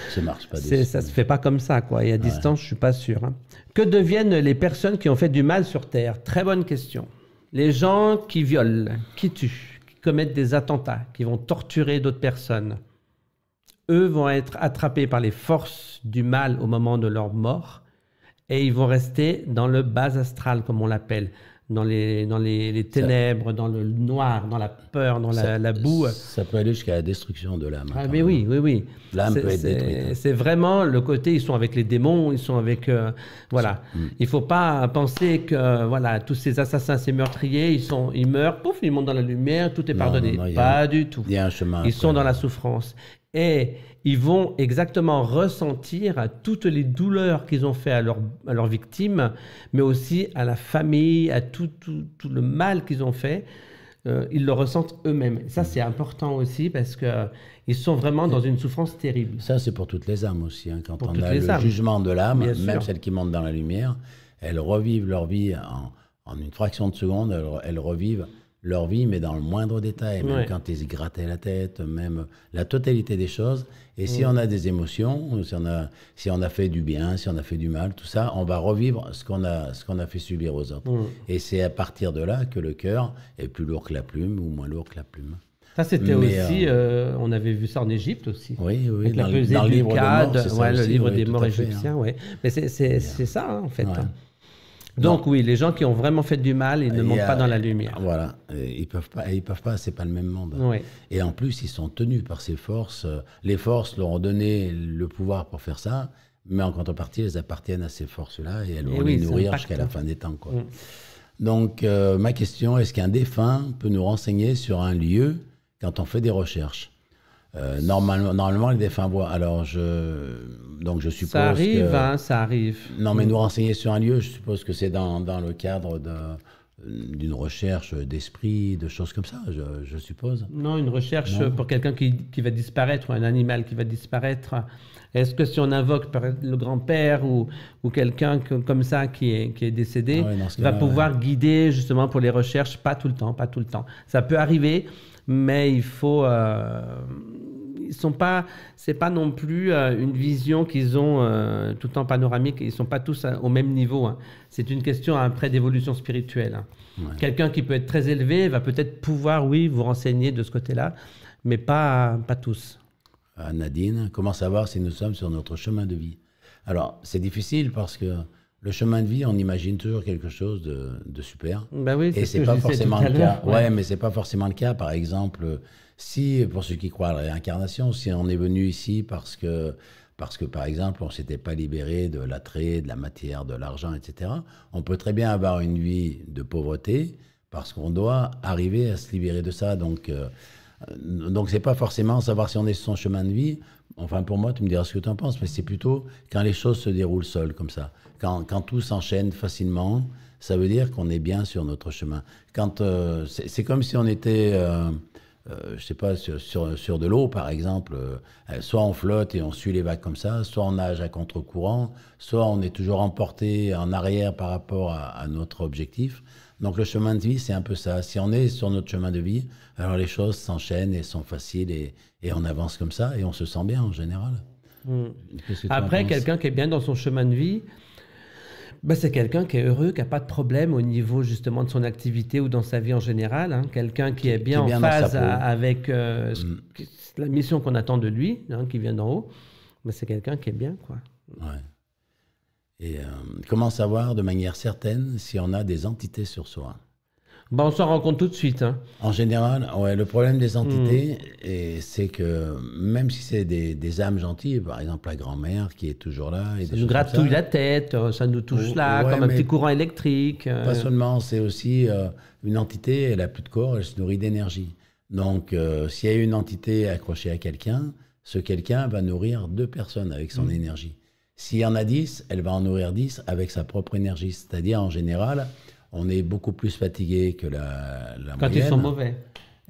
ça marche pas. Ça se fait pas comme ça, quoi. Et à distance, je suis pas sûr. Hein. Que deviennent les personnes qui ont fait du mal sur Terre Très bonne question. Les gens qui violent, qui tuent, qui commettent des attentats, qui vont torturer d'autres personnes eux vont être attrapés par les forces du mal au moment de leur mort et ils vont rester dans le bas astral, comme on l'appelle, dans les, dans les, ténèbres, dans le noir, dans la peur, dans la, boue. Ça peut aller jusqu'à la destruction de l'âme. Ah, mais oui, oui, oui. L'âme peut être détruite. Hein. C'est vraiment le côté, ils sont avec les démons, ils sont avec. Euh, voilà. Hmm. Il ne faut pas penser que voilà, tous ces assassins, ces meurtriers, ils, sont, ils meurent, pouf, ils montent dans la lumière, tout est pardonné. pas du tout. Il y a un chemin. Ils sont dans la souffrance et ils vont exactement ressentir toutes les douleurs qu'ils ont fait à leurs leur victimes, mais aussi à la famille, à tout, le mal qu'ils ont fait. Euh, ils le ressentent eux-mêmes. Ça, mm. c'est important aussi parce que euh, ils sont vraiment dans une souffrance terrible. Ça, c'est pour toutes les âmes aussi. Hein. Quand on a le jugement de l'âme, même celles celle qui monte dans la lumière, elles revivent leur vie en, une fraction de seconde, elles revivent leur vie, mais dans le moindre détail, même quand ils se grattaient la tête, même la totalité des choses. Et si on a des émotions, si on a, si on a fait du bien, si on a fait du mal, tout ça, on va revivre ce qu'on a, ce qu'on a fait subir aux autres. Mm. Et c'est à partir de là que le cœur est plus lourd que la plume ou moins lourd que la plume. Ça, c'était aussi, euh, euh, on avait vu ça en Égypte aussi. Oui, oui, dans, le, livre, des morts, ouais, le livre oui, des morts hein. égyptiens, Mais c'est ça, en fait. Donc oui, les gens qui ont vraiment fait du mal, ils ne montent pas dans la lumière. Voilà, ils peuvent pas, ils peuvent pas, c'est pas le même monde. Et en plus, ils sont tenus par ces forces. Les forces leur ont donné le pouvoir pour faire ça, mais en contrepartie, elles appartiennent à ces forces-là et elles vont les nourrir jusqu'à la fin des temps. Quoi. Mm. Donc euh, ma question, est-ce qu'un défunt peut nous renseigner sur un lieu quand on fait des recherches euh, normalement, normalement, les défunts voient. Alors, je, donc je suppose. Ça arrive, hein, ça arrive. Non, mais mm. nous renseigner sur un lieu, je suppose que c'est dans, dans, le cadre d'une recherche d'esprit, de choses comme ça, je, suppose. Non, une recherche pour quelqu'un qui, qui, va disparaître, ou un animal qui va disparaître. Est-ce que si on invoque le grand-père ou, ou quelqu'un comme ça qui est, qui est décédé, ah va pouvoir guider justement pour les recherches Pas tout le temps, pas tout le temps. Ça peut arriver, mais il faut... Euh, ce n'est pas, non plus euh, une vision qu'ils ont euh, tout en panoramique. Ils ne sont pas tous euh, au même niveau. Hein. C'est une question hein, après d'évolution spirituelle. Hein. Quelqu'un qui peut être très élevé va peut-être pouvoir, oui, vous renseigner de ce côté-là, mais pas pas tous. Nadine, comment savoir si nous sommes sur notre chemin de vie Alors, c'est difficile parce que le chemin de vie, on imagine toujours quelque chose de, super. Ben oui, et c'est pas forcément le cas. Ouais, ouais mais n'est pas forcément le cas. Par exemple, si, pour ceux qui croient à la réincarnation, si on est venu ici parce que, parce que par exemple, on ne s'était pas libéré de l'attrait, de la matière, de l'argent, etc., on peut très bien avoir une vie de pauvreté parce qu'on doit arriver à se libérer de ça. Donc, ce euh, donc c'est pas forcément savoir si on est sur son chemin de vie. Enfin, pour moi, tu me diras ce que tu en penses, mais c'est plutôt quand les choses se déroulent seules, comme ça. Quand, quand tout s'enchaîne facilement, ça veut dire qu'on est bien sur notre chemin. Quand euh, C'est comme si on était... Euh, je euh, je sais pas, sur, de l'eau, par exemple, euh, euh, soit on flotte et on suit les vagues comme ça, soit on nage à contre-courant, soit on est toujours emporté en arrière par rapport à, notre objectif. Donc le chemin de vie, c'est un peu ça. Si on est sur notre chemin de vie, alors les choses s'enchaînent et sont faciles et, on avance comme ça et on se sent bien en général. Hmm. Après, quelqu'un qui est bien dans son chemin de vie, bah, c'est quelqu'un qui est heureux, qui n'a pas de problème au niveau justement de son activité ou dans sa vie en général. Hein. Quelqu'un qui, est bien en phase avec euh, mm. la mission qu'on attend de lui, hein, qui vient d'en haut. Bah, c'est quelqu'un qui est bien. Quoi. Et euh, comment savoir de manière certaine si on a des entités sur soi bah, on s'en rend compte tout de suite. Hein. En général, ouais, le problème des hmm. entités, c'est que même si c'est des, âmes gentilles, par exemple la grand-mère qui est toujours là. Et ça nous gratouille la tête, euh, ça nous touche là, comme un petit courant électrique. Euh. Pas seulement, c'est aussi euh, une entité, elle n'a plus de corps, elle se nourrit d'énergie. Donc s'il y a une entité accrochée à quelqu'un, ce quelqu'un va nourrir deux personnes avec son hmm. énergie. S'il y en a dix, elle va en nourrir dix avec sa propre énergie. C'est-à-dire, en général, on est beaucoup plus fatigué que la, moyenne. Quand ils sont mauvais.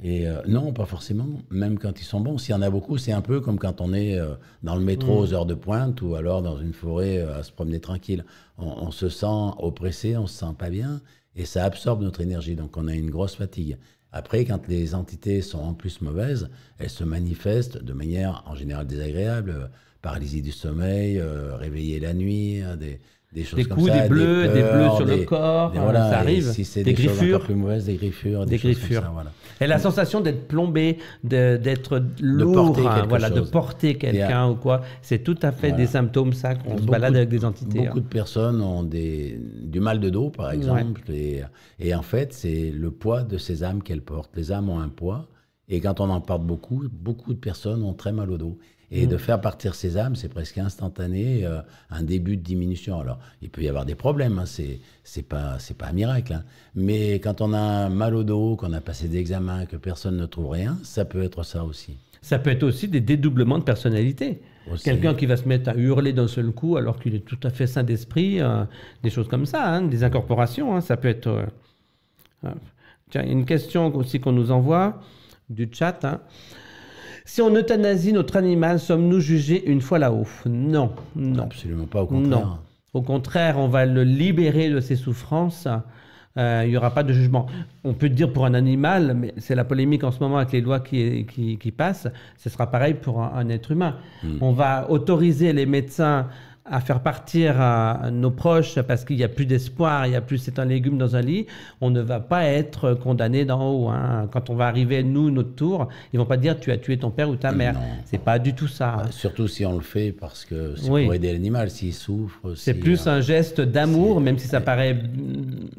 Et euh, non, pas forcément. Même quand ils sont bons, s'il y en a beaucoup, c'est un peu comme quand on est euh, dans le métro mm. aux heures de pointe ou alors dans une forêt euh, à se promener tranquille. On, se sent oppressé, on se sent pas bien et ça absorbe notre énergie. Donc on a une grosse fatigue. Après, quand les entités sont en plus mauvaises, elles se manifestent de manière en général désagréable, paralysie du sommeil, réveiller la nuit, hein, des, des coups, des bleus, des, bleus sur le corps, des, ça arrive, des, griffures, des griffures, des, griffures. Et la sensation d'être plombé, d'être lourd, de hein, voilà, de porter quelqu'un ou quoi, c'est tout à fait des symptômes ça qu'on se balade avec des entités. Beaucoup hein. de personnes ont des, du mal de dos par exemple, et, et en fait c'est le poids de ces âmes qu'elles portent. Les âmes ont un poids. Et quand on en parle beaucoup, beaucoup de personnes ont très mal au dos. Et mm. de faire partir ses âmes, c'est presque instantané, euh, un début de diminution. Alors, il peut y avoir des problèmes, hein, ce c'est, pas, c'est pas un miracle. Hein. Mais quand on a un mal au dos, qu'on a passé des examens, que personne ne trouve rien, ça peut être ça aussi. Ça peut être aussi des dédoublements de personnalité. Quelqu'un qui va se mettre à hurler d'un seul coup alors qu'il est tout à fait sain d'esprit, euh, des choses comme ça, hein, des incorporations, ça peut être. Euh, tiens, une question aussi qu'on nous envoie du chat. Si on euthanasie notre animal, sommes-nous jugés une fois là-haut Non, non. Absolument pas, au contraire. Au contraire, on va le libérer de ses souffrances. Euh, il n'y aura pas de jugement. On peut dire pour un animal, mais c'est la polémique en ce moment avec les lois qui, qui, passent, ce sera pareil pour un, être humain. Hmm. On va autoriser les médecins à faire partir nos proches parce qu'il n'y a plus d'espoir, il y a plus c'est un légume dans un lit, on ne va pas être condamné d'en haut. Hein. Quand on va arriver, nous, notre tour, ils vont pas dire tu as tué ton père ou ta mère. C'est pas du tout ça. Bah, surtout si on le fait parce que c'est pour aider l'animal, s'il souffre. C'est plus un euh, geste d'amour, même si ça paraît mm,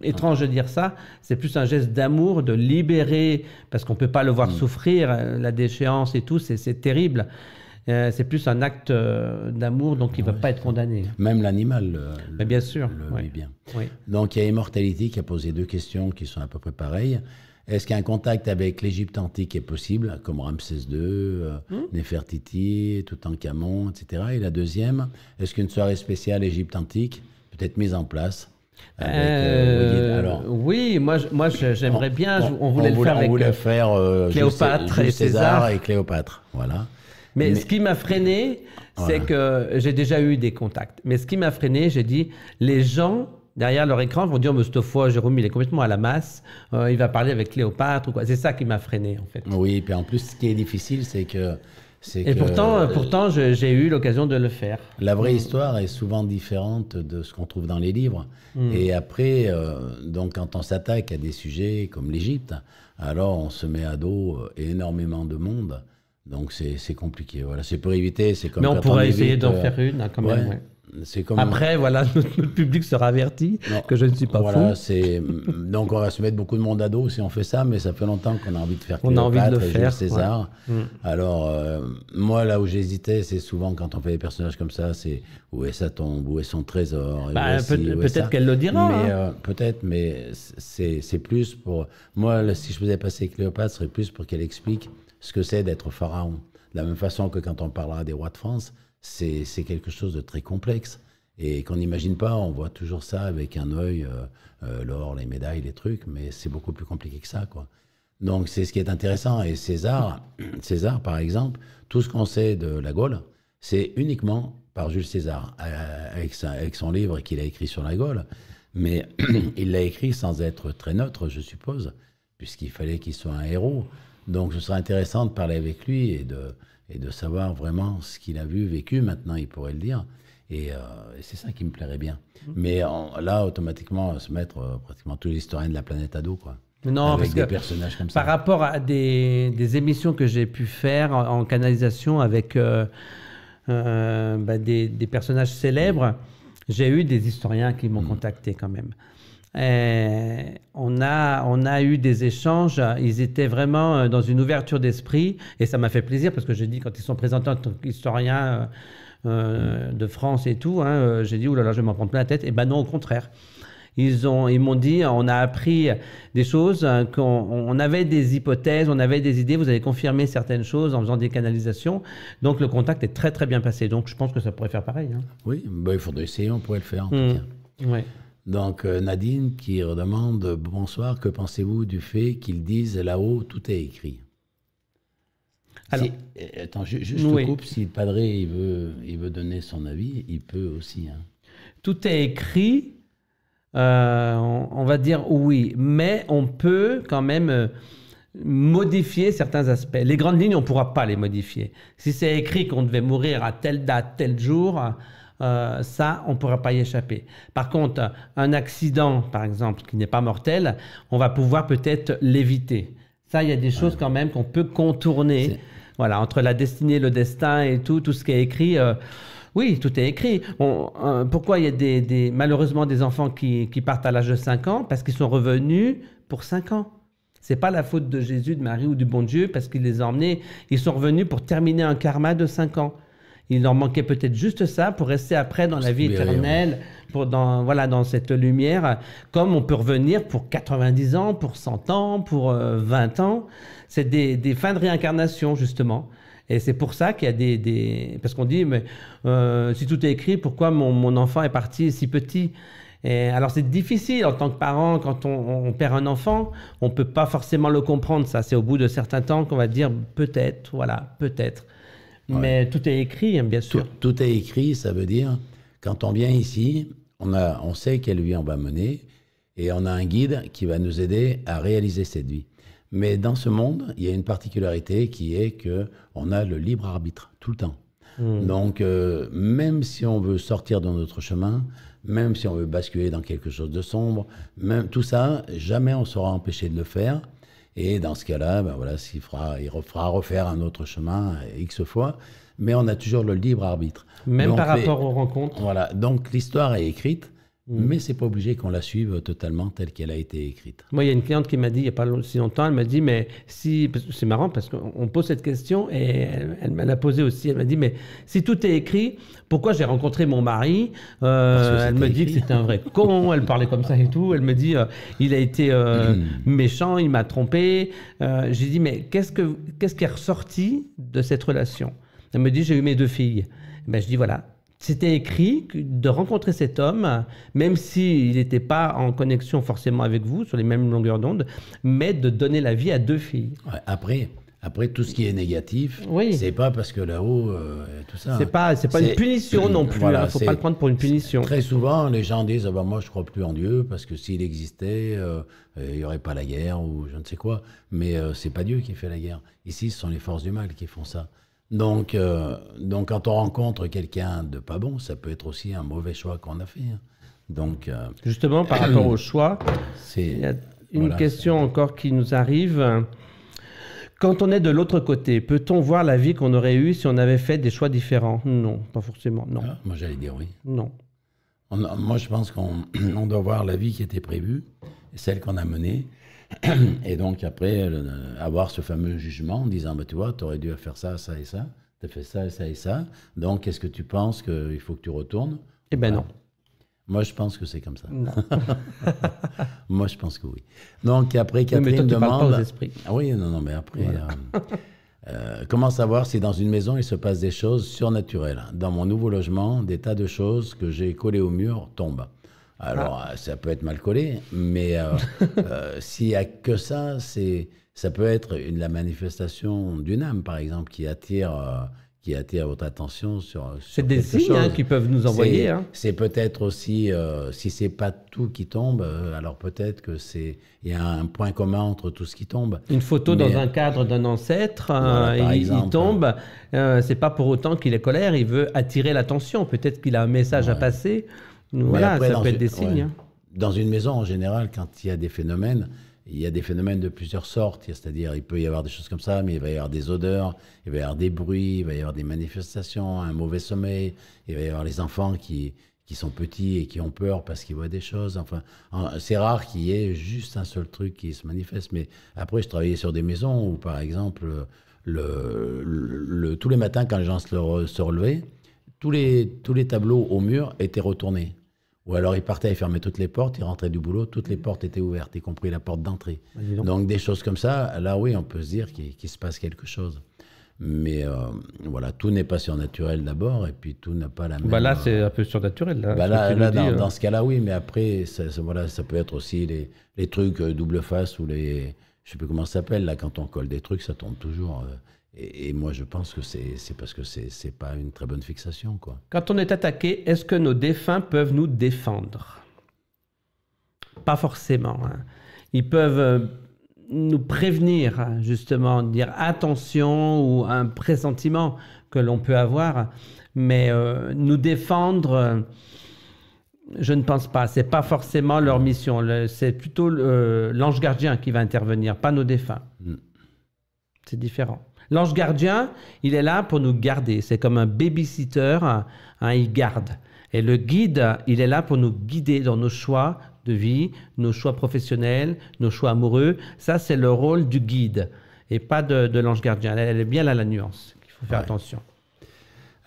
étrange de dire ça, c'est plus un geste d'amour, de libérer, parce qu'on ne peut pas le voir mm. souffrir, euh, la déchéance et tout, c'est terrible. Euh, c'est plus un acte euh, d'amour, donc il ne va pas être condamné. Même l'animal. Le, euh, Mais bien sûr. bien. Donc il y a Immortality qui a posé deux questions qui sont à peu près pareilles. Est-ce qu'un contact avec l'Égypte antique est possible, comme Ramsès II, euh, hmm. Néfertiti, Toutankhamon, etc. Et la deuxième, est-ce qu'une soirée spéciale Égypte antique peut être mise en place oui, moi, moi j'aimerais bien. On, voulait le faire avec Cléopâtre et César. César et Cléopâtre. Voilà. Mais, ce qui m'a freiné, c'est que j'ai déjà eu des contacts. Mais ce qui m'a freiné, j'ai dit, les gens derrière leur écran vont dire mais cette fois Jérôme il est complètement à la masse euh, il va parler avec Cléopâtre ou quoi c'est ça qui m'a freiné en fait oui et puis en plus ce qui est difficile c'est que et pourtant pourtant j'ai eu l'occasion de le faire la vraie histoire est souvent différente de ce qu'on trouve dans les livres hmm. et après euh, donc quand on s'attaque à des sujets comme l'Égypte alors on se met à dos euh, énormément de monde donc c'est compliqué. Voilà, c'est pour éviter. Comme Mais on pourrait essayer d'en euh, faire une hein, quand même. Comme... Après, voilà, notre, public sera averti que je ne suis pas voilà, c'est Donc on va se mettre beaucoup de monde à dos si on fait ça, mais ça fait longtemps qu'on a envie de faire on a envie de César. Mm. Alors euh, moi, là où j'hésitais, c'est souvent quand on fait des personnages comme ça, c'est où est sa tombe, où est son trésor. Bah, peut-être qu'elle le dira. Hein. Euh, peut-être, mais c'est plus pour... Moi, si je faisais passer Cléopâtre, ce serait plus pour qu'elle explique ce que c'est d'être pharaon. De la même façon que quand on parlera des rois de France, c'est quelque chose de très complexe et qu'on n'imagine pas. On voit toujours ça avec un œil, euh, euh, l'or, les médailles, les trucs, mais c'est beaucoup plus compliqué que ça, quoi. Donc c'est ce qui est intéressant. Et César, César par exemple, tout ce qu'on sait de la Gaule, c'est uniquement par Jules César, euh, avec, avec son livre qu'il a écrit sur la Gaule. Mais il l'a écrit sans être très neutre, je suppose, puisqu'il fallait qu'il soit un héros. Donc ce serait intéressant de parler avec lui et de, et de savoir vraiment ce qu'il a vu, vécu. Maintenant, il pourrait le dire. Et, euh, c'est ça qui me plairait bien. Mhm. Mais là, automatiquement, se mettre euh, pratiquement tous les historiens de la planète à dos, quoi. Non, avec des personnages comme par ça. Par rapport à des, des émissions que j'ai pu faire en, canalisation avec euh, bah, des, des, personnages célèbres, j'ai eu des historiens qui m'ont mhm. contacté quand même. Euh, on, a, on a eu des échanges, ils étaient vraiment euh, dans une ouverture d'esprit, et ça m'a fait plaisir parce que j'ai dit, quand ils sont présentés en tant qu'historiens euh, de France et tout, hein, j'ai dit, oulala, je vais m'en prendre plein la tête. Et ben non, au contraire. Ils ont, ils m'ont dit, on a appris des choses, hein, qu'on on avait des hypothèses, on avait des idées. Vous avez confirmé certaines choses en faisant des canalisations. Donc le contact est très très bien passé. Donc je pense que ça pourrait faire pareil. Hein. Oui, bah, il faudrait essayer, on pourrait le faire. En mmh. Ouais. Donc euh, Nadine qui redemande « Bonsoir, que pensez-vous du fait qu'ils disent là-haut tout est écrit si, euh, Attends, je, coupe. Si le padre il veut, il veut donner son avis, il peut aussi. Hein. Tout est écrit, euh, on, va dire oui, mais on peut quand même modifier certains aspects. Les grandes lignes, on ne pourra pas les modifier. Si c'est écrit qu'on devait mourir à telle date, tel jour, euh, ça, on ne pourra pas y échapper. Par contre, un accident, par exemple, qui n'est pas mortel, on va pouvoir peut-être l'éviter. Ça, il y a des choses quand même qu'on peut contourner. Voilà, entre la destinée, le destin et tout, tout ce qui est écrit. Euh, oui, tout est écrit. Euh, pourquoi il y a malheureusement des enfants qui, partent à l'âge de 5 ans Parce qu'ils sont revenus pour 5 ans. C'est pas la faute de Jésus, de Marie ou du bon Dieu, parce qu'ils les a emmenés. Ils sont revenus pour terminer un karma de 5 ans. Il leur manquait peut-être juste ça pour rester après dans la vie éternelle, pour dans, voilà, dans cette lumière, comme on peut revenir pour 90 ans, pour 100 ans, pour 20 euh, ans. C'est des, fins de réincarnation, justement. Et c'est pour ça qu'il y a des... des... Parce qu'on dit, mais euh, si tout est écrit, pourquoi mon, enfant est parti si petit alors c'est difficile en tant que parent quand on, on perd un enfant, on peut pas forcément le comprendre ça. C'est au bout de certains temps qu'on va dire peut-être, voilà, peut-être. Mais tout est écrit, hein, bien sûr. Tout, est écrit, ça veut dire, quand on vient ici, on, a, on sait quelle vie on va mener et on a un guide qui va nous aider à réaliser cette vie. Mais dans ce monde, il y a une particularité qui est que on a le libre arbitre tout le temps. Hmm. Donc, euh, même si on veut sortir de notre chemin, même si on veut basculer dans quelque chose de sombre, même tout ça, jamais on sera empêché de le faire et dans ce cas-là, ben voilà, il, fera, il refaire un autre chemin euh, X fois, mais on a toujours le libre arbitre. Même par rapport aux rencontres. Voilà, donc l'histoire est écrite. Mm. Mais c'est pas obligé qu'on la suive totalement telle qu'elle a été écrite. Moi, il y a une cliente qui m'a dit il n'y a pas si longtemps, elle m'a dit mais si c'est marrant parce qu'on pose cette question et elle, me m'a l'a aussi. Elle m'a dit mais si tout est écrit, pourquoi j'ai rencontré mon mari euh, Elle me dit que c'était un vrai con. Elle parlait comme ça et tout. Elle me dit euh, il a été euh, mm. méchant, il m'a trompé. j'ai dit mais qu'est-ce que qu'est-ce qui est ressorti de cette relation Elle me dit j'ai eu mes deux filles. Ben, je dis voilà, c'était écrit de rencontrer cet homme, même s'il n'était pas en connexion forcément avec vous, sur les mêmes longueurs d'onde, mais de donner la vie à deux filles. après, après, tout ce qui est négatif, oui. c'est pas parce que là-haut, euh, tout ça. C'est pas, pas une punition non plus. Il ne hein. faut pas le prendre pour une punition. Très souvent, les gens disent ah ben, moi, je crois plus en Dieu parce que s'il existait, euh, il y n'y aurait pas la guerre ou je ne sais quoi. Mais euh, c'est pas Dieu qui fait la guerre. Ici, ce sont les forces du mal qui font ça. Donc, euh, donc quand on rencontre quelqu'un de pas bon, ça peut être aussi un mauvais choix qu'on a fait. Hein. Donc, euh, Justement, par rapport au choix, il y a une question encore qui nous arrive. Quand on est de l'autre côté, peut-on voir la vie qu'on aurait eue si on avait fait des choix différents Non, pas forcément, non. Ah, moi, j'allais dire oui. Non. moi, je pense qu'on doit voir la vie qui était prévue, et celle qu'on a menée, et donc après avoir ce fameux jugement en disant bah, tu vois tu aurais dû faire ça ça et ça tu as fait ça et ça et ça donc est-ce que tu penses qu'il faut que tu retournes eh ben non moi je pense que c'est comme ça moi je pense que oui donc après Catherine mais demande ah oui non non mais après euh, euh, comment savoir si dans une maison il se passe des choses surnaturelles Dans mon nouveau logement, des tas de choses que j'ai collées au mur tombent. Ah. Alors, euh, ça peut être mal collé, mais euh, euh, s'il n'y a que ça, ça peut être la manifestation d'une âme, par exemple, qui attire, qui attire votre attention sur. c'est des signes hein, qui peuvent nous envoyer. C'est, hein. peut-être aussi, si c'est pas tout qui tombe, alors peut-être que il y a un point commun entre tout ce qui tombe. Une photo dans un cadre d'un ancêtre, il, y tombe. c'est pas pour autant qu'il est colère, il veut attirer l'attention. Peut-être qu'il a un message à passer. Voilà, ça des signes. Hein. Dans une maison, en général, quand il y a des phénomènes, il y a des phénomènes de plusieurs sortes. C'est-à-dire, il peut y avoir des choses comme ça, mais il va y avoir des odeurs, il va y avoir des bruits, il va y avoir des manifestations, un mauvais sommeil, il va y avoir les enfants qui, qui sont petits et qui ont peur parce qu'ils voient des choses. Enfin, c'est rare qu'il y ait juste un seul truc qui se manifeste. Mais après, je travaillais sur des maisons où, par exemple, le, le, tous les matins, quand les gens se, se relevaient, tous les, tous les tableaux au mur étaient retournés. Ou alors il partait, il fermait toutes les portes, il rentrait du boulot, toutes les portes étaient ouvertes, y compris la porte d'entrée. Bah, donc. des choses comme ça, là oui, on peut se dire qu'il se passe quelque chose. Mais euh, voilà, tout n'est pas surnaturel d'abord, et puis tout n'a pas la même. Bah là, c'est euh, un peu surnaturel. bah là, euh. dans, ce cas-là, oui, mais après, ça, voilà, ça peut être aussi les, trucs double face ou les. Je ne sais plus comment ça s'appelle, là, quand on colle des trucs, ça tombe toujours. Et, moi, je pense que c'est parce que c'est pas une très bonne fixation. Quoi. Quand on est attaqué, est-ce que nos défunts peuvent nous défendre Pas forcément. Hein. Ils peuvent euh, nous prévenir, justement, dire attention ou un pressentiment que l'on peut avoir, mais euh, nous défendre, euh, je ne pense pas. C'est pas forcément leur mission. c'est plutôt l'ange gardien qui va intervenir, pas nos défunts. Mm. C'est différent. L'ange gardien, il est là pour nous garder. C'est comme un babysitter, hein, hein, il garde. Et le guide, il est là pour nous guider dans nos choix de vie, nos choix professionnels, nos choix amoureux. Ça, c'est le rôle du guide et pas de, l'ange gardien. Elle, est bien là, la nuance. Il faut faire attention.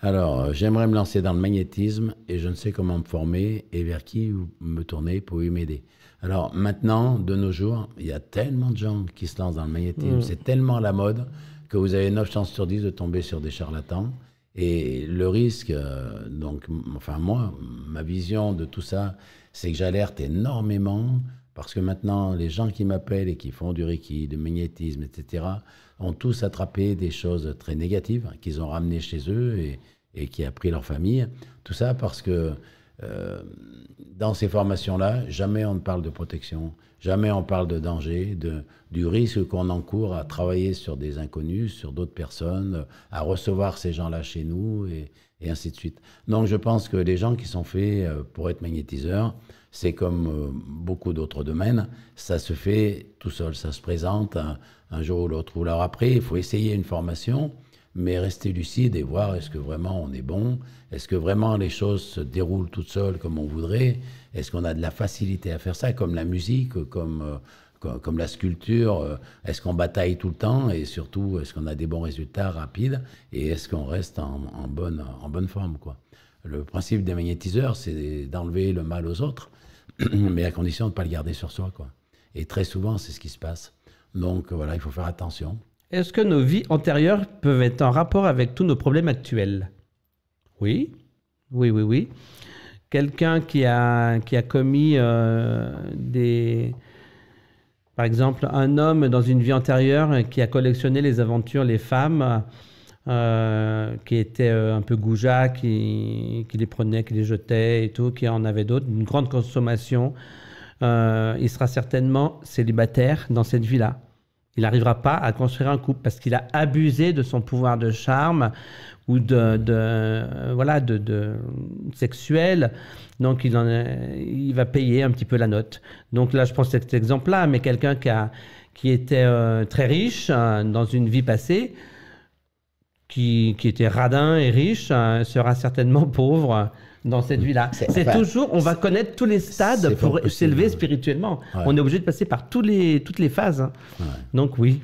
Alors, euh, j'aimerais me lancer dans le magnétisme et je ne sais comment me former et vers qui me tourner pour m'aider. Alors maintenant, de nos jours, il y a tellement de gens qui se lancent dans le magnétisme, mm. c'est tellement la mode que vous avez 9 chances sur 10 de tomber sur des charlatans. Et le risque, euh, donc, enfin moi, ma vision de tout ça, c'est que j'alerte énormément parce que maintenant, les gens qui m'appellent et qui font du Reiki, du magnétisme, etc., ont tous attrapé des choses très négatives hein, qu'ils ont ramenées chez eux et, qui a pris leur famille. Tout ça parce que euh, dans ces formations-là, jamais on ne parle de protection, Jamais on parle de danger, de, du risque qu'on encourt à travailler sur des inconnus, sur d'autres personnes, à recevoir ces gens-là chez nous et, ainsi de suite. Donc je pense que les gens qui sont faits euh, pour être magnétiseurs, c'est comme euh, beaucoup d'autres domaines, ça se fait tout seul, ça se présente un, un jour ou l'autre. Ou alors après, il faut essayer une formation, mais rester lucide et voir est-ce que vraiment on est bon, est-ce que vraiment les choses se déroulent toutes seules comme on voudrait, est-ce qu'on a de la facilité à faire ça, comme la musique, comme, euh, la sculpture euh, Est-ce qu'on bataille tout le temps Et surtout, est-ce qu'on a des bons résultats rapides Et est-ce qu'on reste en, bonne, en bonne forme quoi Le principe des magnétiseurs, c'est d'enlever le mal aux autres, mais à condition de ne pas le garder sur soi. Quoi. Et très souvent, c'est ce qui se passe. Donc voilà, il faut faire attention. Est-ce que nos vies antérieures peuvent être en rapport avec tous nos problèmes actuels Oui, oui, oui, oui quelqu'un qui a, qui a commis euh, des... Par exemple, un homme dans une vie antérieure qui a collectionné les aventures, les femmes, euh, qui était euh, un peu goujat, qui, les prenait, qui les jetait et tout, qui en avait d'autres, une grande consommation. il sera certainement célibataire dans cette vie-là. Il n'arrivera pas à construire un couple parce qu'il a abusé de son pouvoir de charme ou de, voilà de, sexuel donc il va payer un petit peu la note donc là je prends cet exemple là mais quelqu'un qui était euh, très riche euh, dans une vie passée qui, était radin et riche euh, sera certainement pauvre dans cette mm. vie-là. C'est toujours, on va connaître tous les stades pour s'élever spirituellement. On est obligé de passer par toutes les phases. Donc oui.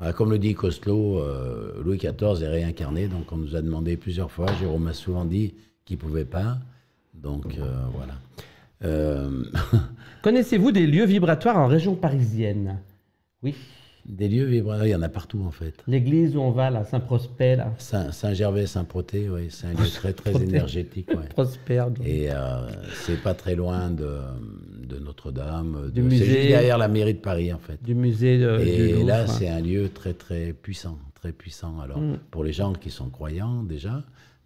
Ah, comme le dit Costello, euh, Louis XIV est réincarné, donc on nous a demandé plusieurs fois. Jérôme a souvent dit qu'il ne pouvait pas. Donc euh, voilà. Euh, Connaissez-vous des lieux vibratoires en région parisienne Oui. Des lieux vibratoires, il y en a partout en fait. L'église où on va, là, Saint-Prospect, là. Saint-Gervais, -Saint prospect là saint gervais saint proté oui, c'est un lieu très très énergétique. Ouais. Prospère. Et c'est pas très loin de de Notre-Dame. musée derrière la mairie de Paris, en fait. Du musée de, Et là, c'est un lieu très, très puissant. Très puissant. Alors, mm. pour les gens qui sont croyants, déjà,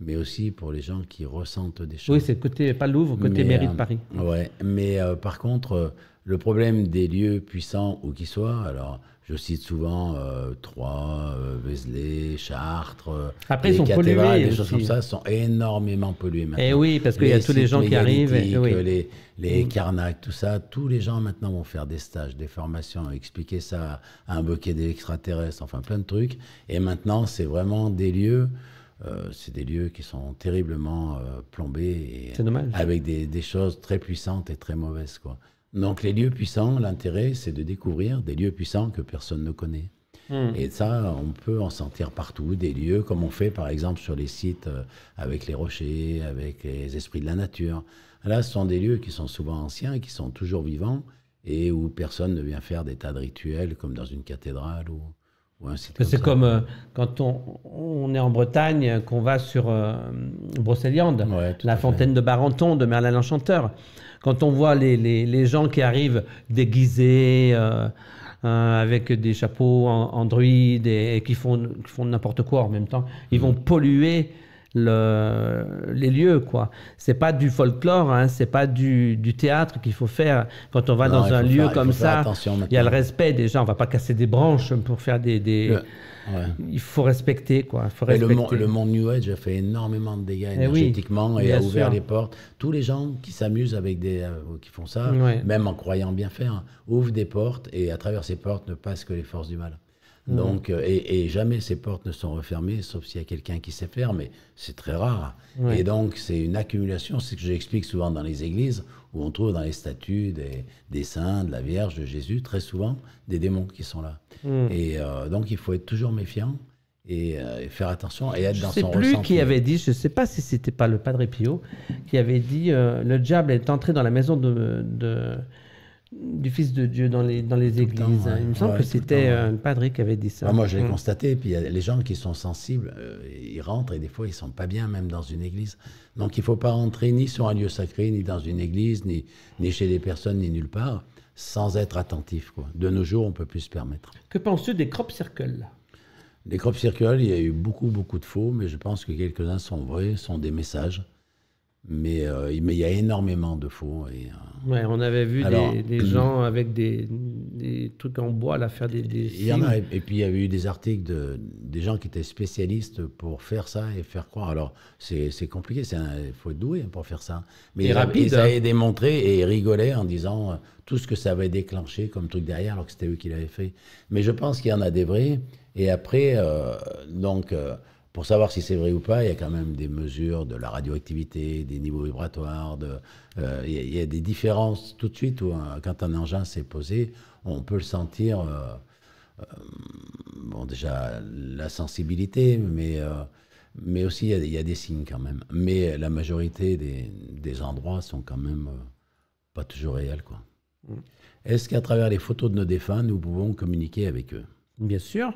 mais aussi pour les gens qui ressentent des choses. Oui, c'est côté, pas Louvre, côté mairie de euh, Paris. ouais, mais euh, par contre, euh, le problème des lieux puissants, où qu'ils soient, alors je cite souvent Troyes, Vézelay, Chartres, Après, les cathédrales, choses comme ça sont énormément pollués maintenant. Et eh oui, parce qu'il y a tous les gens qui arrivent. Et eh Les, les Carnac, mm. tout ça, tous les gens maintenant vont faire des stages, des formations, expliquer ça à un bouquet d'extraterrestres, enfin plein de trucs. Et maintenant, c'est vraiment des lieux euh, c'est des lieux qui sont terriblement euh, plombés. Et avec des, choses très puissantes et très mauvaises. Quoi. Donc les lieux puissants, l'intérêt, c'est de découvrir des lieux puissants que personne ne connaît. Hmm. Et ça, on peut en sentir partout, des lieux comme on fait par exemple sur les sites euh, avec les rochers, avec les esprits de la nature. Là, ce sont des lieux qui sont souvent anciens, et qui sont toujours vivants et où personne ne vient faire des tas de rituels comme dans une cathédrale ou, c'est comme, euh, quand on, est en Bretagne, qu'on va sur euh, Brocéliande, la fontaine de Barenton, de Merlin l'Enchanteur. Quand on voit les, gens qui arrivent déguisés, euh, avec des chapeaux en, et, qui font, qui font n'importe quoi en même temps, ils vont mm. polluer les lieux, quoi. C'est pas du folklore, hein, c'est pas du, théâtre qu'il faut faire quand on va dans un lieu comme ça. Il y a le respect des gens on va pas casser des branches pour faire des. des... Il faut respecter quoi. Le, le, monde New Age a fait énormément de dégâts eh énergétiquement et a ouvert les portes. Tous les gens qui s'amusent avec des euh, qui font ça, même en croyant bien faire, ouvrent des portes et à travers ces portes ne passent que les forces du mal. Mm. Euh, et, jamais ces portes ne sont refermées, sauf s'il y a quelqu'un qui sait faire, mais c'est très rare. Et donc, c'est une accumulation, c'est ce que j'explique souvent dans les églises, où on trouve dans les statues des, saints, de la Vierge, de Jésus, très souvent des démons qui sont là. Mm. Et euh, donc, il faut être toujours méfiant. Et, euh, faire attention et être dans son ressenti. Je plus qui avait dit, je ne sais pas si c'était pas le Padre Pio, qui avait dit le diable est entré dans la maison de, du Fils de Dieu dans les, dans les églises. Il me semble que c'était un euh, padre qui avait dit ça. moi, je l'ai mm. constaté. Puis les gens qui sont sensibles, euh, ils rentrent et des fois, ils sont pas bien, même dans une église. Donc, il ne faut pas rentrer ni sur un lieu sacré, ni dans une église, ni, chez des personnes, ni nulle part, sans être attentif. De nos jours, on peut plus se permettre. Que penses-tu des crop circles Les crop circles, il y a eu beaucoup, beaucoup de faux, mais je pense que quelques-uns sont vrais, sont des messages mais euh, mais il y a énormément de faux. Et, euh, on avait vu des, gens avec des, des, trucs en bois là faire des. des y et, puis il y avait eu des articles de des gens qui étaient spécialistes pour faire ça et faire croire. Alors c'est compliqué, il faut être doué pour faire ça. Mais ils, rapide, hein. avaient démontré et rigolaient en disant euh, tout ce que ça avait déclenché comme truc derrière, alors que c'était eux qui l'avaient fait. Mais je pense qu'il y en a des vrais. Et après, donc, pour savoir si c'est vrai ou pas, il y a quand même des mesures de la radioactivité, des niveaux vibratoires. De, euh, il, y a, des différences tout de suite où, euh, quand un engin s'est posé, on peut le sentir. Euh, bon, déjà la sensibilité, mais, mais aussi il y, a, des signes quand même. Mais la majorité des, des endroits sont quand même pas toujours réels. Quoi. Mm. Est-ce qu'à travers les photos de nos défunts, nous pouvons communiquer avec eux Bien sûr.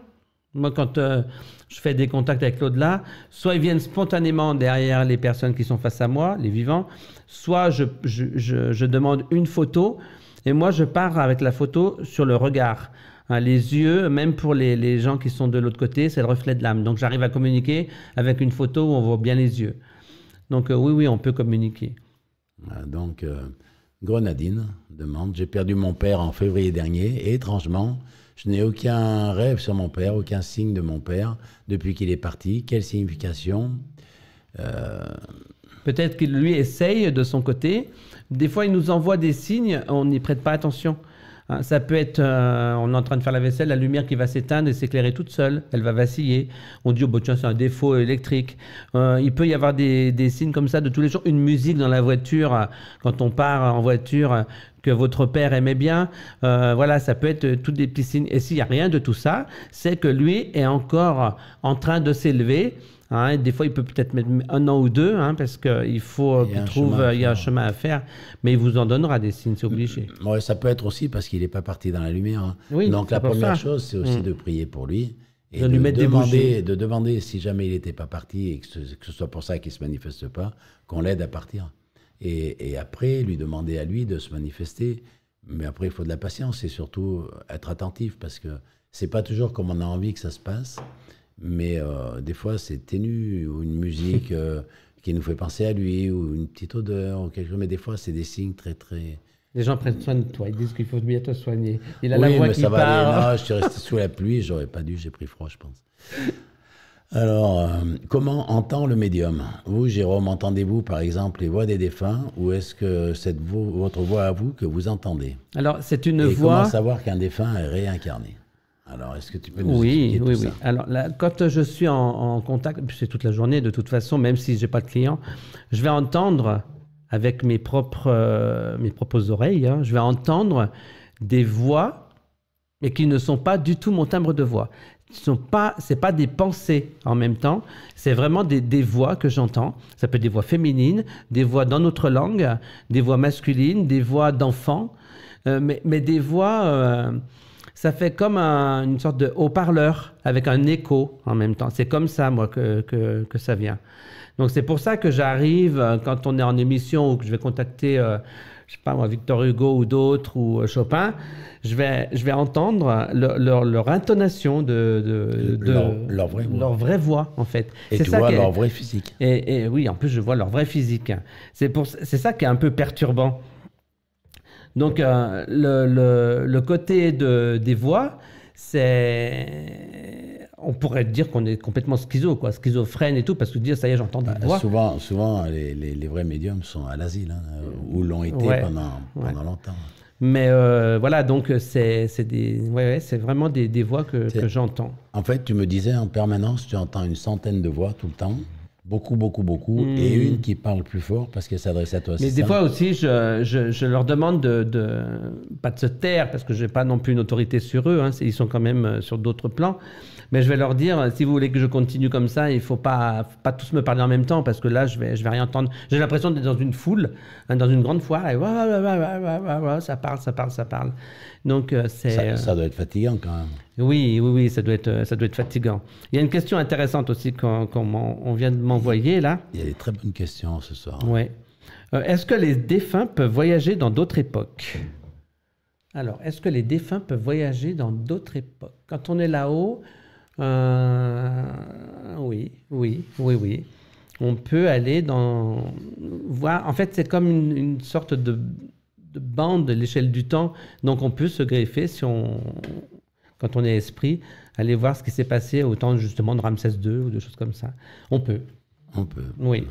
Moi, quand euh, je fais des contacts avec l'au-delà, soit ils viennent spontanément derrière les personnes qui sont face à moi, les vivants, soit je, demande une photo et moi je pars avec la photo sur le regard. Hein, les yeux, même pour les, gens qui sont de l'autre côté, c'est le reflet de l'âme. Donc j'arrive à communiquer avec une photo où on voit bien les yeux. Donc euh, oui, oui, on peut communiquer. Ah, donc euh, Grenadine demande, j'ai perdu mon père en février dernier et étrangement, je n'ai aucun rêve sur mon père, aucun signe de mon père depuis qu'il est parti. Quelle signification euh, Peut-être qu'il lui essaye de son côté. Des fois, il nous envoie des signes, on n'y prête pas attention. Hein, ça peut être, euh, on est en train de faire la vaisselle, la lumière qui va s'éteindre et s'éclairer toute seule, elle va vaciller. On dit, oh, bah, tiens, c'est un défaut électrique. Euh, il peut y avoir des, signes comme ça de tous les jours. Une musique dans la voiture, euh, quand on part en voiture, que votre père aimait bien. voilà, ça peut être toutes des petits signes. Et s'il n'y a rien de tout ça, c'est que lui est encore en train de s'élever Hein, des fois, il peut peut-être mettre un an ou deux, hein, parce qu'il faut qu'il trouve, il y a un chemin à faire, mais il vous en donnera des signes, c'est obligé. Mm, ça peut être aussi parce qu'il n'est pas parti dans la lumière. Hein. Donc la première chose, c'est aussi mm. de prier pour lui et de, lui demander, de demander si jamais il n'était pas parti et que ce, soit pour ça qu'il se manifeste pas, qu'on l'aide à partir. Et, et après, lui demander à lui de se manifester. Mais après, il faut de la patience et surtout être attentif parce que c'est pas toujours comme on a envie que ça se passe. Mais euh, des fois, c'est ténu, ou une musique euh, qui nous fait penser à lui, ou une petite odeur, ou quelque Mais des fois, c'est des signes très, très. Les gens prennent soin de toi, ils disent qu'il faut bien te soigner. Il a la voix mais ça va Aller. je suis resté sous la pluie, j'aurais pas dû, j'ai pris froid, je pense. Alors, euh, comment entend le médium Vous, Jérôme, entendez-vous par exemple les voix des défunts ou est-ce que c'est votre voix à vous que vous entendez Alors, c'est une voix. Comment savoir qu'un défunt est réincarné alors, est-ce que tu peux nous oui, oui, oui. Alors, quand je suis en, contact, c'est toute la journée de toute façon, même si j'ai pas de client, je vais entendre avec mes propres, euh, mes propres oreilles, hein, je vais entendre des voix, mais qui ne sont pas du tout mon timbre de voix. Ce ne sont pas des pensées en même temps, c'est vraiment des, voix que j'entends. Ça peut être des voix féminines, des voix dans notre langue, des voix masculines, des voix d'enfants, euh, mais, mais, des voix... Euh, ça fait comme une sorte de haut-parleur avec un écho en même temps. C'est comme ça, moi, que, que, ça vient. Donc c'est pour ça que j'arrive, euh, quand on est en émission ou que je vais contacter, euh, je sais pas moi, Victor Hugo ou d'autres ou euh, Chopin, je vais, je vais entendre leur, leur, intonation de, de, leur, vraie voix. leur, vraie voix. en fait. Et tu vois leur vrai vraie physique. Et, et, oui, en plus je vois leur vraie physique. C'est ça qui est un peu perturbant. Donc euh, le, côté des voix, c'est on pourrait dire qu'on est complètement schizo, quoi, schizophrène et tout, parce que dire ça y est, j'entends des bah, voix. Souvent, souvent les, vrais médiums sont à l'asile, hein, ou l'ont été pendant, longtemps. Mais euh, voilà, donc c'est des, ouais, ouais, vraiment des, voix que j'entends. En fait, tu me disais en permanence, tu entends une centaine de voix tout le temps. Beaucoup, beaucoup, beaucoup. Hmm. Et une qui parle plus fort parce qu'elle s'adresse à toi. Mais des fois aussi, je, leur demande de, de, pas de se taire parce que je n'ai pas non plus une autorité sur eux. Hein. ils sont quand même euh, sur d'autres plans mais je vais leur dire, si vous voulez que je continue comme ça, il faut pas, faut pas tous me parler en même temps, parce que là, je vais, je vais rien entendre. J'ai l'impression d'être dans une foule, hein, dans une grande foire, et ça parle, ça parle, ça parle. Donc, euh, c'est... Euh, ça, doit être fatigant quand même. Oui, oui, oui, ça doit être, euh, ça doit être fatigant. Il y a une question intéressante aussi qu'on vient de m'envoyer là. Il y a des très bonnes questions ce soir. Oui. est-ce que les défunts peuvent voyager dans d'autres époques Alors, est-ce que les défunts peuvent voyager dans d'autres époques Quand on est là-haut, euh, oui, oui, oui, oui. On peut aller dans. Voir. En fait, c'est comme une, sorte de, bande de l'échelle du temps. Donc, on peut se greffer si on, quand on est esprit, aller voir ce qui s'est passé au temps justement de Ramsès II ou de choses comme ça. On peut. On peut. Oui.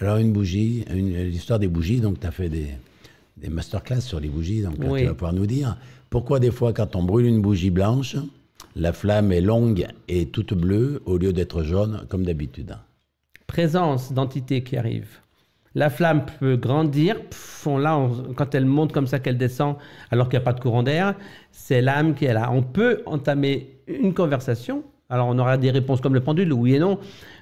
Alors une bougie, l'histoire des bougies, donc tu as fait des, des masterclass sur les bougies, donc tu vas pouvoir nous dire pourquoi des fois quand on brûle une bougie blanche, la flamme est longue et toute bleue au lieu d'être jaune comme d'habitude. Présence d'entité qui arrive. La flamme peut grandir. Pff, là, quand elle monte comme ça, qu'elle descend, alors qu'il n'y a pas de courant d'air, c'est l'âme qui est là. On peut entamer une conversation. Alors, on aura des réponses comme le pendule, oui et non.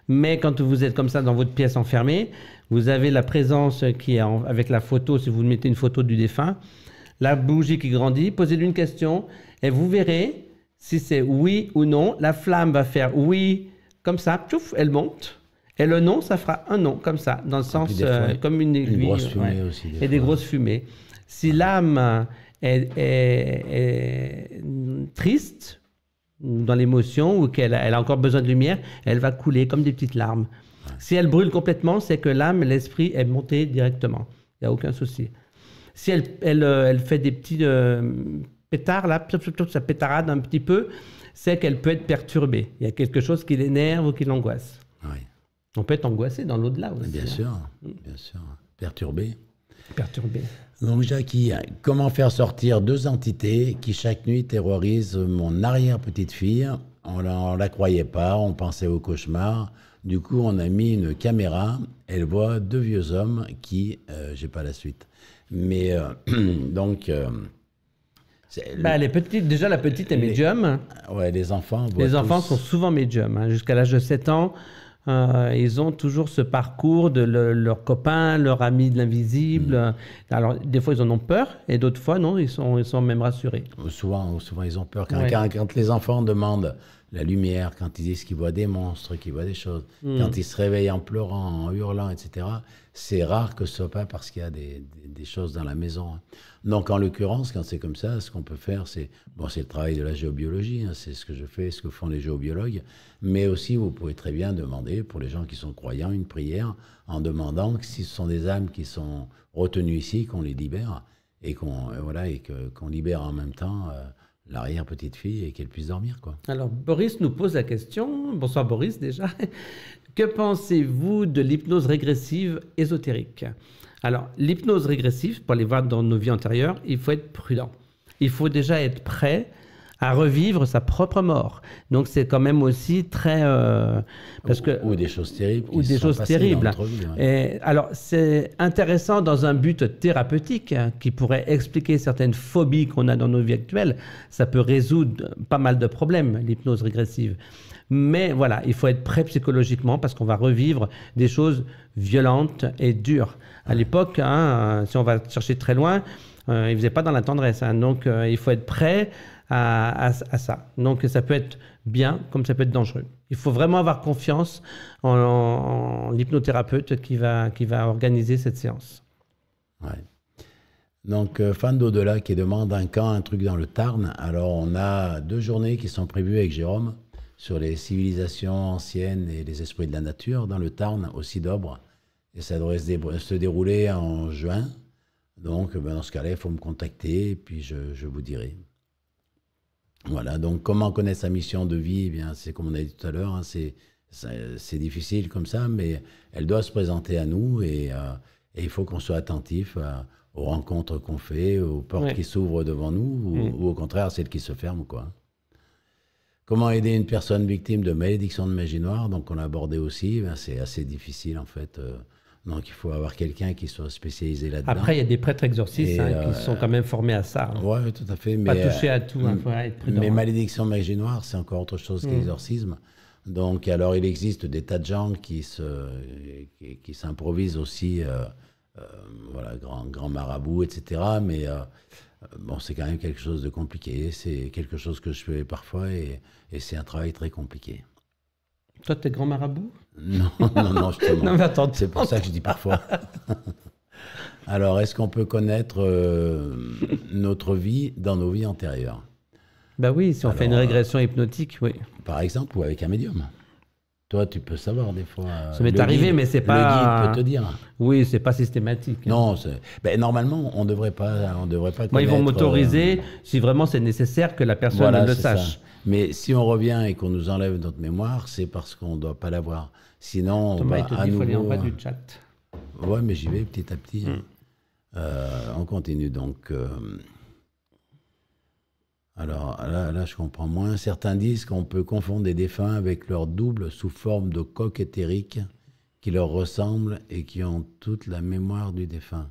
Mais quand vous êtes comme ça dans votre pièce enfermée, vous avez la présence qui est avec la photo, si vous mettez une photo du défunt, la bougie qui grandit, posez-lui une question, et vous verrez, si c'est oui ou non, la flamme va faire oui, comme ça, elle monte. Et le non, ça fera un non, comme ça, dans le ah, sens, euh, comme une aiguille. aussi, et des grosses fumées. Si ah. l'âme est, est, triste, dans l'émotion, ou qu'elle elle a encore besoin de lumière, elle va couler comme des petites larmes. Si elle brûle complètement, c'est que l'âme, l'esprit est monté directement. Il n'y a aucun souci. Si elle, elle, euh, fait des petits, euh, pétard, là, ça pétarade un petit peu, c'est qu'elle peut être perturbée. Il y a quelque chose qui l'énerve ou qui l'angoisse. Oui. On peut être angoissé dans l'au-delà aussi. Bien hein. sûr, bien sûr. Perturbé. Perturbé. Donc, Jackie, comment faire sortir deux entités qui chaque nuit terrorisent mon arrière-petite-fille On ne la croyait pas, on pensait au cauchemar. Du coup, on a mis une caméra. Elle voit deux vieux hommes qui, euh, j'ai pas la suite, mais euh, donc euh, bah, les petites, déjà, la petite est médium. Les... Ouais, les enfants. Les enfants sont souvent médiums. Hein. Jusqu'à l'âge de 7 ans, euh, ils ont toujours ce parcours de le, leur copain, leur ami de l'invisible. Hmm. Alors, des fois, ils en ont peur, et d'autres fois, non, ils sont, ils sont même rassurés. souvent, souvent, ils ont peur. Quand, quand, les enfants demandent la lumière, quand ils disent qu'ils voient des monstres, qu'ils voient des choses, hmm. quand ils se réveillent en pleurant, en hurlant, etc., c'est rare que ce soit pas parce qu'il y a des, choses dans la maison. Hein. Donc, en l'occurrence, quand c'est comme ça, ce qu'on peut faire, c'est bon, c'est le travail de la géobiologie, hein, c'est ce que je fais, ce que font les géobiologues, mais aussi vous pouvez très bien demander, pour les gens qui sont croyants, une prière en demandant que si ce sont des âmes qui sont retenues ici, qu'on les libère et qu'on euh, voilà et qu'on libère en même temps. Euh, l'arrière petite fille et qu'elle puisse dormir quoi. Alors Boris nous pose la question. Bonsoir Boris déjà. Que pensez-vous de l'hypnose régressive ésotérique Alors, l'hypnose régressive, pour aller voir dans nos vies antérieures, il faut être prudent. Il faut déjà être prêt à revivre sa propre mort. Donc c'est quand même aussi très euh, parce que ou, des choses terribles ou des choses terribles. Et, alors c'est intéressant dans un but thérapeutique hein, qui pourrait expliquer certaines phobies qu'on a dans nos vies actuelles. Ça peut résoudre pas mal de problèmes l'hypnose régressive. Mais voilà, il faut être prêt psychologiquement parce qu'on va revivre des choses violentes et dures. À l'époque, hein, si on va chercher très loin, euh, il ne faisait pas dans la tendresse. Hein. donc, euh, il faut être prêt à, ça. Donc, ça peut être bien comme ça peut être dangereux. Il faut vraiment avoir confiance en, l'hypnothérapeute qui va, qui va organiser cette séance. Donc, euh, fan d'au-delà qui demande un camp, un truc dans le Tarn. Alors, on a deux journées qui sont prévues avec Jérôme sur les civilisations anciennes et les esprits de la nature dans le Tarn, au Cidobre. Et ça devrait se, dérouler en juin. Donc, ben, dans ce cas-là, il faut me contacter et puis je, vous dirai. Voilà, donc comment connaître sa mission de vie eh bien, C'est comme on a dit tout à l'heure, hein, c'est, difficile comme ça, mais elle doit se présenter à nous et, euh, il faut qu'on soit attentif euh, aux rencontres qu'on fait, aux portes qui s'ouvrent devant nous mm. ou, au contraire celles qui se ferment. quoi. Comment aider une personne victime de malédiction de magie noire Donc, on l'a abordé aussi. Ben, c'est assez difficile, en fait. Euh, donc, il faut avoir quelqu'un qui soit spécialisé là-dedans. Après, il y a des prêtres exorcistes hein, qui euh, sont quand même formés à ça. Hein. Oui, tout à fait. Pas toucher à tout, hein, euh, Mais malédiction de magie noire, c'est encore autre chose mm. qu'exorcisme. Donc, alors, il existe des tas de gens qui s'improvisent qui, aussi, voilà, grand, grand marabout, etc. Mais euh, bon, c'est quand même quelque chose de compliqué. C'est quelque chose que je fais parfois et, c'est un travail très compliqué. Toi, es grand marabout Non, non, non, justement. non, mais attends. C'est pour ça que je dis parfois. Alors, est-ce qu'on peut connaître euh, notre vie dans nos vies antérieures Bah oui, si on fait une euh, régression hypnotique, oui. Par exemple, ou avec un médium. Toi, tu peux savoir des fois. Euh, ça m'est arrivé, mais c'est pas. Le guide peut te dire. Oui, c'est pas systématique. Non, ben, normalement, on devrait pas, on devrait pas. Moi, ils vont m'autoriser euh, si vraiment c'est nécessaire que la personne le sache. Ça. Mais si on revient et qu'on nous enlève notre mémoire, c'est parce qu'on ne doit pas l'avoir. Sinon, on va il te à dit, faut aller en bas du euh, chat. Ouais, mais j'y vais petit à petit. Hmm. on continue donc. Alors là, là, je comprends moins. Certains disent qu'on peut confondre des défunts avec leur double sous forme de coque éthériques qui leur ressemble et qui ont toute la mémoire du défunt.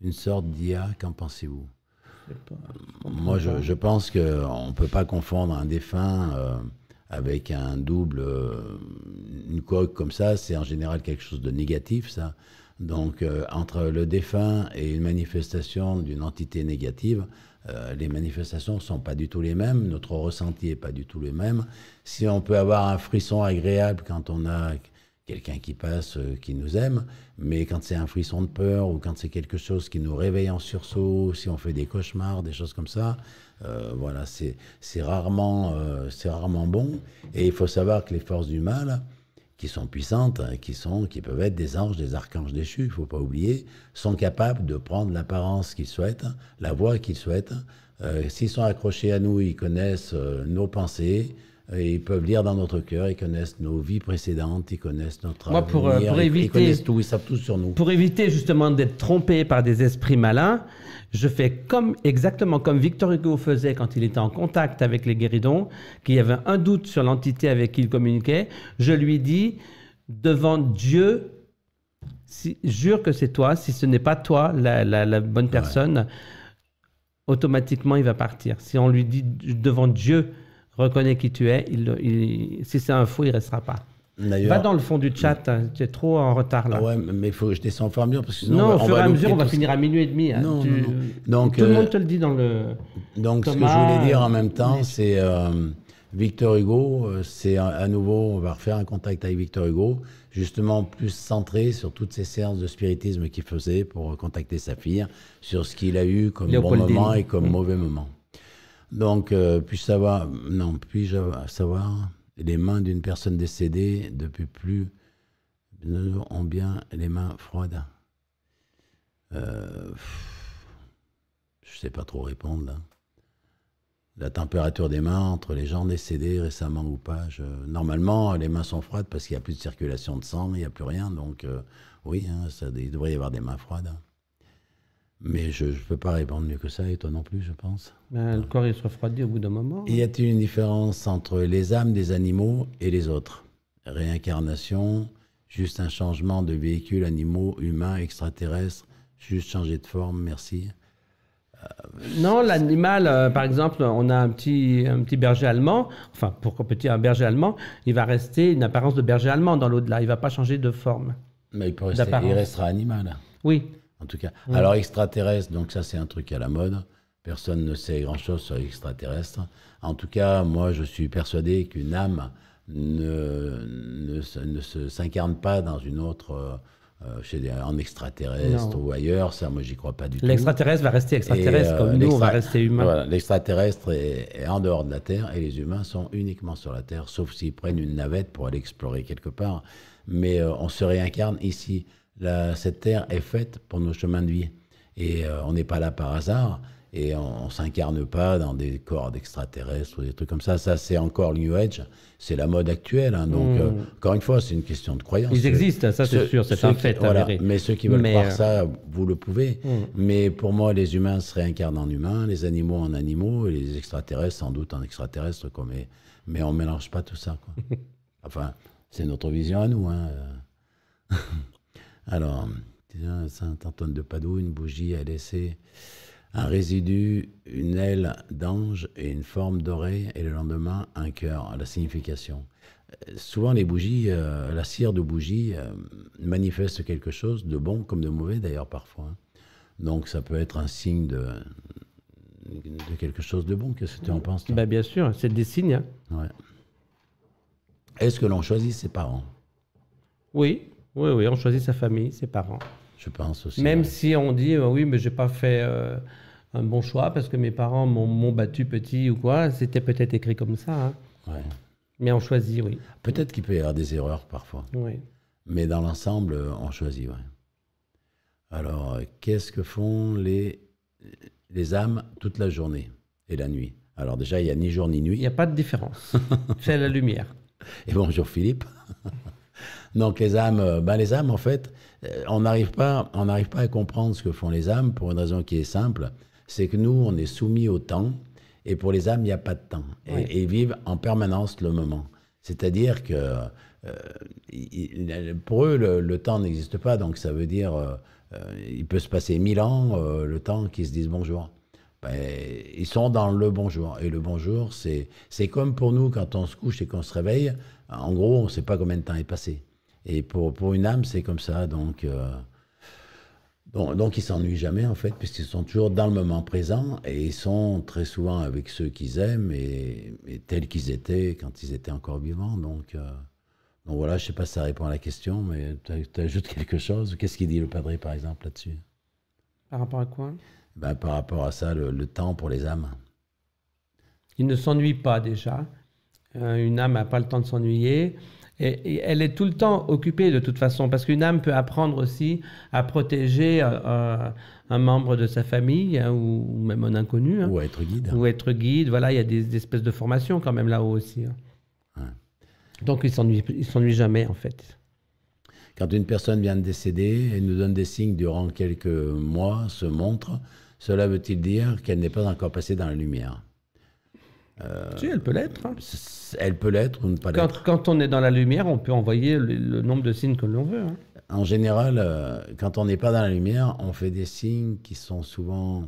Une sorte d'IA, qu'en pensez-vous Moi, je, pense qu'on ne peut pas confondre un défunt euh, avec un double, euh, une coque comme ça. C'est en général quelque chose de négatif, ça. Donc, euh, entre le défunt et une manifestation d'une entité négative, euh, les manifestations ne sont pas du tout les mêmes, notre ressenti n'est pas du tout le même. Si on peut avoir un frisson agréable quand on a quelqu'un qui passe, euh, qui nous aime, mais quand c'est un frisson de peur ou quand c'est quelque chose qui nous réveille en sursaut, si on fait des cauchemars, des choses comme ça, euh, voilà, c'est rarement bon. Et il faut savoir que les forces du mal, qui sont puissantes, hein, qui, sont, qui peuvent être des anges, des archanges déchus, il ne faut pas oublier, sont capables de prendre l'apparence qu'ils souhaitent, hein, la voix qu'ils souhaitent. Hein. Euh, s'ils sont accrochés à nous, ils connaissent euh, nos pensées, euh, ils peuvent lire dans notre cœur, ils connaissent nos vies précédentes, ils connaissent notre Moi, pour, euh, éviter, ils connaissent tout, ils savent tout sur nous. Pour éviter justement d'être trompé par des esprits malins, je fais comme exactement comme Victor Hugo faisait quand il était en contact avec les guéridons, qu'il y avait un doute sur l'entité avec qui il communiquait. Je lui dis, devant Dieu, si, jure que c'est toi, si ce n'est pas toi la, bonne personne, automatiquement il va partir. Si on lui dit devant Dieu, reconnais qui tu es. si c'est un fou, il ne restera pas. Va dans le fond du chat, hein, tu es trop en retard là. Oui, mais il faut que je descende au mieux parce que sinon. Non, on au fur et à mesure, on va finir à minuit et demi. Hein. Non, non, Donc, tout le euh, monde te le dit dans le. Donc, ce que je voulais dire en même temps, c'est euh, Victor Hugo, euh, c'est à nouveau, on va refaire un contact avec Victor Hugo, justement plus centré sur toutes ces séances de spiritisme qu'il faisait pour contacter sa fille, sur ce qu'il a eu comme bon moment et comme mauvais moment. Donc, puis ça va, non, puis-je savoir les mains d'une personne décédée depuis plus de ont bien les mains froides Je euh, Je sais pas trop répondre hein. La température des mains entre les gens décédés récemment ou pas. Normalement, les mains sont froides parce qu'il n'y a plus de circulation de sang, il n'y a plus rien. Donc, euh, oui, hein, ça, il devrait y avoir des mains froides. Hein. Mais je ne peux pas répondre mieux que ça, et toi non plus, je pense. Ben, le corps, il se refroidit au bout d'un moment. Y a-t-il une différence entre les âmes des animaux et les autres Réincarnation, juste un changement de véhicule, animaux, humains, extraterrestres, juste changer de forme, merci. Euh, non, l'animal, euh, par exemple, on a un petit, un petit berger allemand, enfin, pourquoi petit, un berger allemand, il va rester une apparence de berger allemand dans l'au-delà, il ne va pas changer de forme. Mais il, rester, il restera animal. Oui, en tout cas, mm. alors extraterrestre, donc ça c'est un truc à la mode. Personne ne sait grand-chose sur l'extraterrestre. En tout cas, moi je suis persuadé qu'une âme ne, ne, ne s'incarne pas dans une autre... Euh, euh, chez en extraterrestre ou ailleurs, ça moi j'y crois pas du tout. L'extraterrestre va rester extraterrestre euh, comme nous, on va rester humain. L'extraterrestre est, en dehors de la Terre et les humains sont uniquement sur la Terre, sauf s'ils prennent une navette pour aller explorer quelque part. Mais on se réincarne ici cette terre est faite pour nos chemins de vie. Et euh, on n'est pas là par hasard. Et on, ne s'incarne pas dans des corps d'extraterrestres ou des trucs comme ça. Ça, c'est encore le New Age. C'est la mode actuelle. Hein. donc, hmm. euh, encore une fois, c'est une question de croyance. Ils existent, ça c'est sûr, c'est un fait. mais ceux qui veulent voir euh, ça, vous le pouvez. Hmm. Mais pour moi, les humains se réincarnent en humains, les animaux en animaux, et les extraterrestres sans doute en extraterrestres. mais, mais on mélange pas tout ça. enfin, c'est notre vision à nous. Hein. Alors, Saint Antoine de Padoue, une bougie a laissé un résidu, une aile d'ange et une forme dorée, et le lendemain, un cœur, la signification. Euh, souvent, les bougies, euh, la cire de bougie euh, manifeste quelque chose de bon comme de mauvais, d'ailleurs, parfois. Hein. Donc, ça peut être un signe de, quelque chose de bon. Qu'est-ce que tu en penses bah, Bien sûr, c'est des signes. Hein. Est-ce que l'on choisit ses parents Oui. Oui, oui, on choisit sa famille, ses parents. Je pense aussi. Même si on dit, euh, oui, mais j'ai pas fait euh, un bon choix parce que mes parents m'ont battu petit ou quoi, c'était peut-être écrit comme ça. Hein. Mais on choisit, oui. Peut-être qu'il peut y avoir des erreurs parfois. Oui. Mais dans l'ensemble, euh, on choisit, oui. Alors, qu'est-ce que font les, les âmes toute la journée et la nuit Alors déjà, il n'y a ni jour ni nuit. Il n'y a pas de différence. C'est la lumière. Et bonjour Philippe. Donc les âmes, euh, ben, les âmes en fait, euh, on n'arrive pas, on n'arrive pas à comprendre ce que font les âmes pour une raison qui est simple, c'est que nous on est soumis au temps et pour les âmes il n'y a pas de temps et, ils vivent en permanence le moment. C'est-à-dire que euh, pour eux le, temps n'existe pas, donc ça veut dire il peut se passer mille ans le temps qu'ils se disent bonjour. Ben, ils sont dans le bonjour. Et le bonjour, c'est comme pour nous quand on se couche et qu'on se réveille. En gros, on ne sait pas combien de temps est passé. Et pour, pour une âme, c'est comme ça. Donc, euh, donc, ils s'ennuient jamais, en fait, puisqu'ils sont toujours dans le moment présent et ils sont très souvent avec ceux qu'ils aiment et, tels qu'ils étaient quand ils étaient encore vivants. Donc, euh, donc voilà, je ne sais pas si ça répond à la question, mais tu ajoutes quelque chose. Qu'est-ce qu'il dit le padré, par exemple, là-dessus Par rapport à quoi ben, Par rapport à ça, le, temps pour les âmes. Ils ne s'ennuient pas déjà. Euh, une âme n'a pas le temps de s'ennuyer elle est tout le temps occupée de toute façon, parce qu'une âme peut apprendre aussi à protéger euh, euh, un membre de sa famille hein, ou, même un inconnu. Hein. ou être guide. Ou être guide. Voilà, il y a des, espèces de formations quand même là-haut aussi. Hein. Donc il ne s'ennuie jamais en fait. Quand une personne vient de décéder et nous donne des signes durant quelques mois, se montre, cela veut-il dire qu'elle n'est pas encore passée dans la lumière euh, elle peut l'être. Hein. Elle peut l'être ou ne pas l'être. Quand, on est dans la lumière, on peut envoyer le, nombre de signes que l'on veut. Hein. En général, euh, quand on n'est pas dans la lumière, on fait des signes qui sont souvent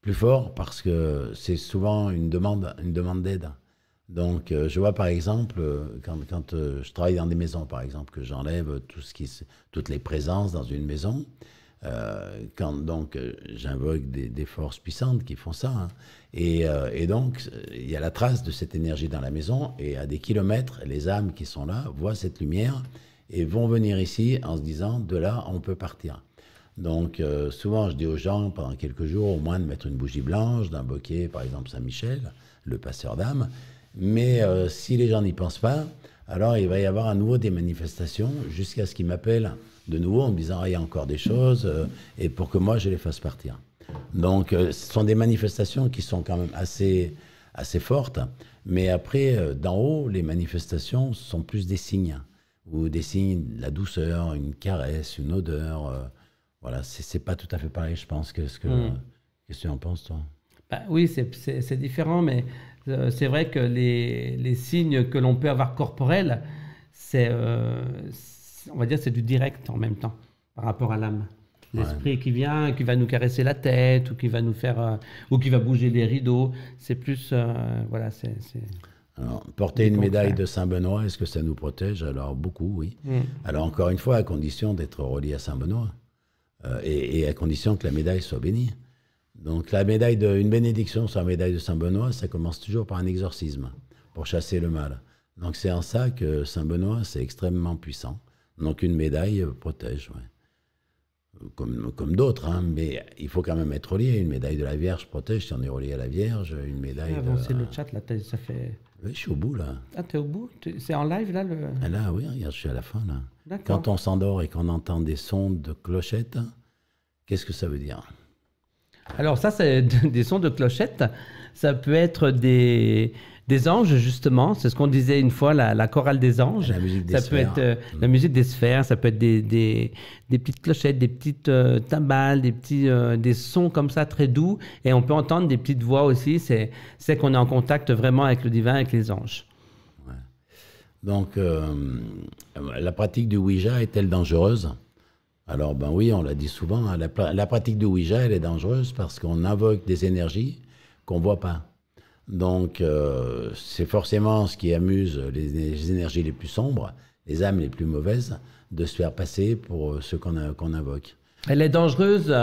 plus forts parce que c'est souvent une demande, une demande d'aide. Donc, euh, je vois par exemple, quand, je travaille dans des maisons, par exemple, que j'enlève tout ce qui, toutes les présences dans une maison, quand donc j'invoque des, forces puissantes qui font ça. Hein. Euh, et, donc, il y a la trace de cette énergie dans la maison, et à des kilomètres, les âmes qui sont là voient cette lumière et vont venir ici en se disant, de là, on peut partir. Donc, euh, souvent, je dis aux gens, pendant quelques jours, au moins de mettre une bougie blanche, d'un bouquet, par exemple Saint-Michel, le passeur d'âmes Mais euh, si les gens n'y pensent pas, alors il va y avoir à nouveau des manifestations jusqu'à ce qu'ils m'appellent de nouveau en me disant, ah, il y a encore des choses, et pour que moi, je les fasse partir. Donc, euh, ce sont des manifestations qui sont quand même assez, assez fortes. Mais après, euh, d'en haut, les manifestations sont plus des signes. Ou des signes, la douceur, une caresse, une odeur. Euh, voilà, c'est pas tout à fait pareil, je pense, quest ce que, hmm. que tu en penses, toi. Bah, oui, c'est différent, mais c'est vrai que les, les signes que l'on peut avoir corporels, c'est, on va dire, c'est du direct en même temps par rapport à l'âme l'esprit qui vient, qui va nous caresser la tête ou qui va nous faire euh, ou qui va bouger des rideaux. C'est plus euh, voilà, c'est. porter une médaille de Saint-Benoît, est-ce que ça nous protège Alors, beaucoup, oui. Mm. Alors, encore une fois, à condition d'être relié à Saint-Benoît euh, et, à condition que la médaille soit bénie. Donc, la médaille de, une bénédiction sur la médaille de Saint-Benoît, ça commence toujours par un exorcisme pour chasser le mal. Donc, c'est en ça que Saint-Benoît, c'est extrêmement puissant. Donc, une médaille protège, comme, d'autres, hein, mais il faut quand même être relié. Une médaille de la Vierge protège si on est relié à la Vierge, une médaille... le chat, là, ça fait... Oui, je suis au bout, là. Ah, t'es au bout C'est en live, là ah, Là, oui, je suis à la fin, Quand on s'endort et qu'on entend des sons de clochettes, qu'est-ce que ça veut dire Alors ça, c'est des sons de clochettes. Ça peut être des des anges, justement. C'est ce qu'on disait une fois, la, chorale des anges. La musique des ça peut être euh, la musique des sphères, ça peut être des, petites clochettes, des petites euh, des petits euh, des sons comme ça très doux. Et on peut entendre des petites voix aussi. C'est, qu'on est en contact vraiment avec le divin, avec les anges. Donc, la pratique du Ouija est-elle dangereuse alors, ben oui, on l'a dit souvent, hein, la, la, pratique du Ouija, elle est dangereuse parce qu'on invoque des énergies qu'on ne voit pas. Donc, euh, c'est forcément ce qui amuse les, énergies les plus sombres, les âmes les plus mauvaises, de se faire passer pour euh, ce euh, qu'on invoque. Elle est dangereuse,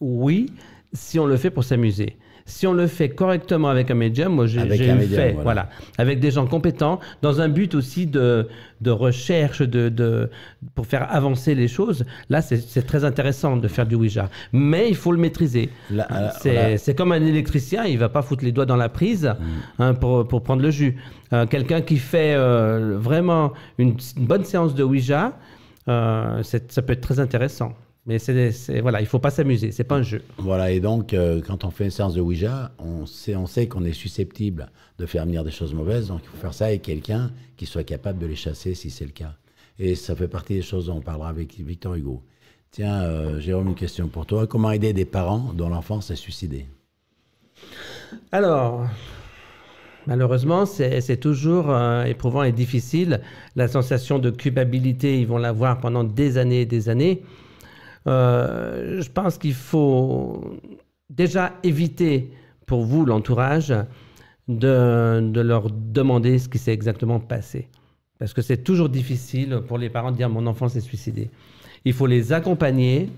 oui, si on le fait pour s'amuser si on le fait correctement avec un médium, moi j'ai fait, voilà. avec des gens compétents, dans un but aussi de, de recherche, de, de, pour faire avancer les choses, là c'est très intéressant de faire du Ouija. Mais il faut le maîtriser. C'est comme un électricien, il ne va pas foutre les doigts dans la prise mm. hein, pour, pour, prendre le jus. Euh, quelqu'un qui fait euh, vraiment une, bonne séance de Ouija, euh, ça peut être très intéressant. Mais c'est, voilà, il faut pas s'amuser, c'est pas un jeu. Voilà, et donc euh, quand on fait une séance de Ouija, on sait, on sait qu'on est susceptible de faire venir des choses mauvaises, donc il faut faire ça avec quelqu'un qui soit capable de les chasser si c'est le cas. Et ça fait partie des choses dont on parlera avec Victor Hugo. Tiens, euh, Jérôme, une question pour toi. Comment aider des parents dont l'enfant s'est suicidé Alors, Malheureusement, c'est toujours euh, éprouvant et difficile. La sensation de culpabilité, ils vont l'avoir pendant des années et des années. Euh, je pense qu'il faut déjà éviter pour vous, l'entourage, de, leur demander ce qui s'est exactement passé. Parce que c'est toujours difficile pour les parents de dire mon enfant s'est suicidé. Il faut les accompagner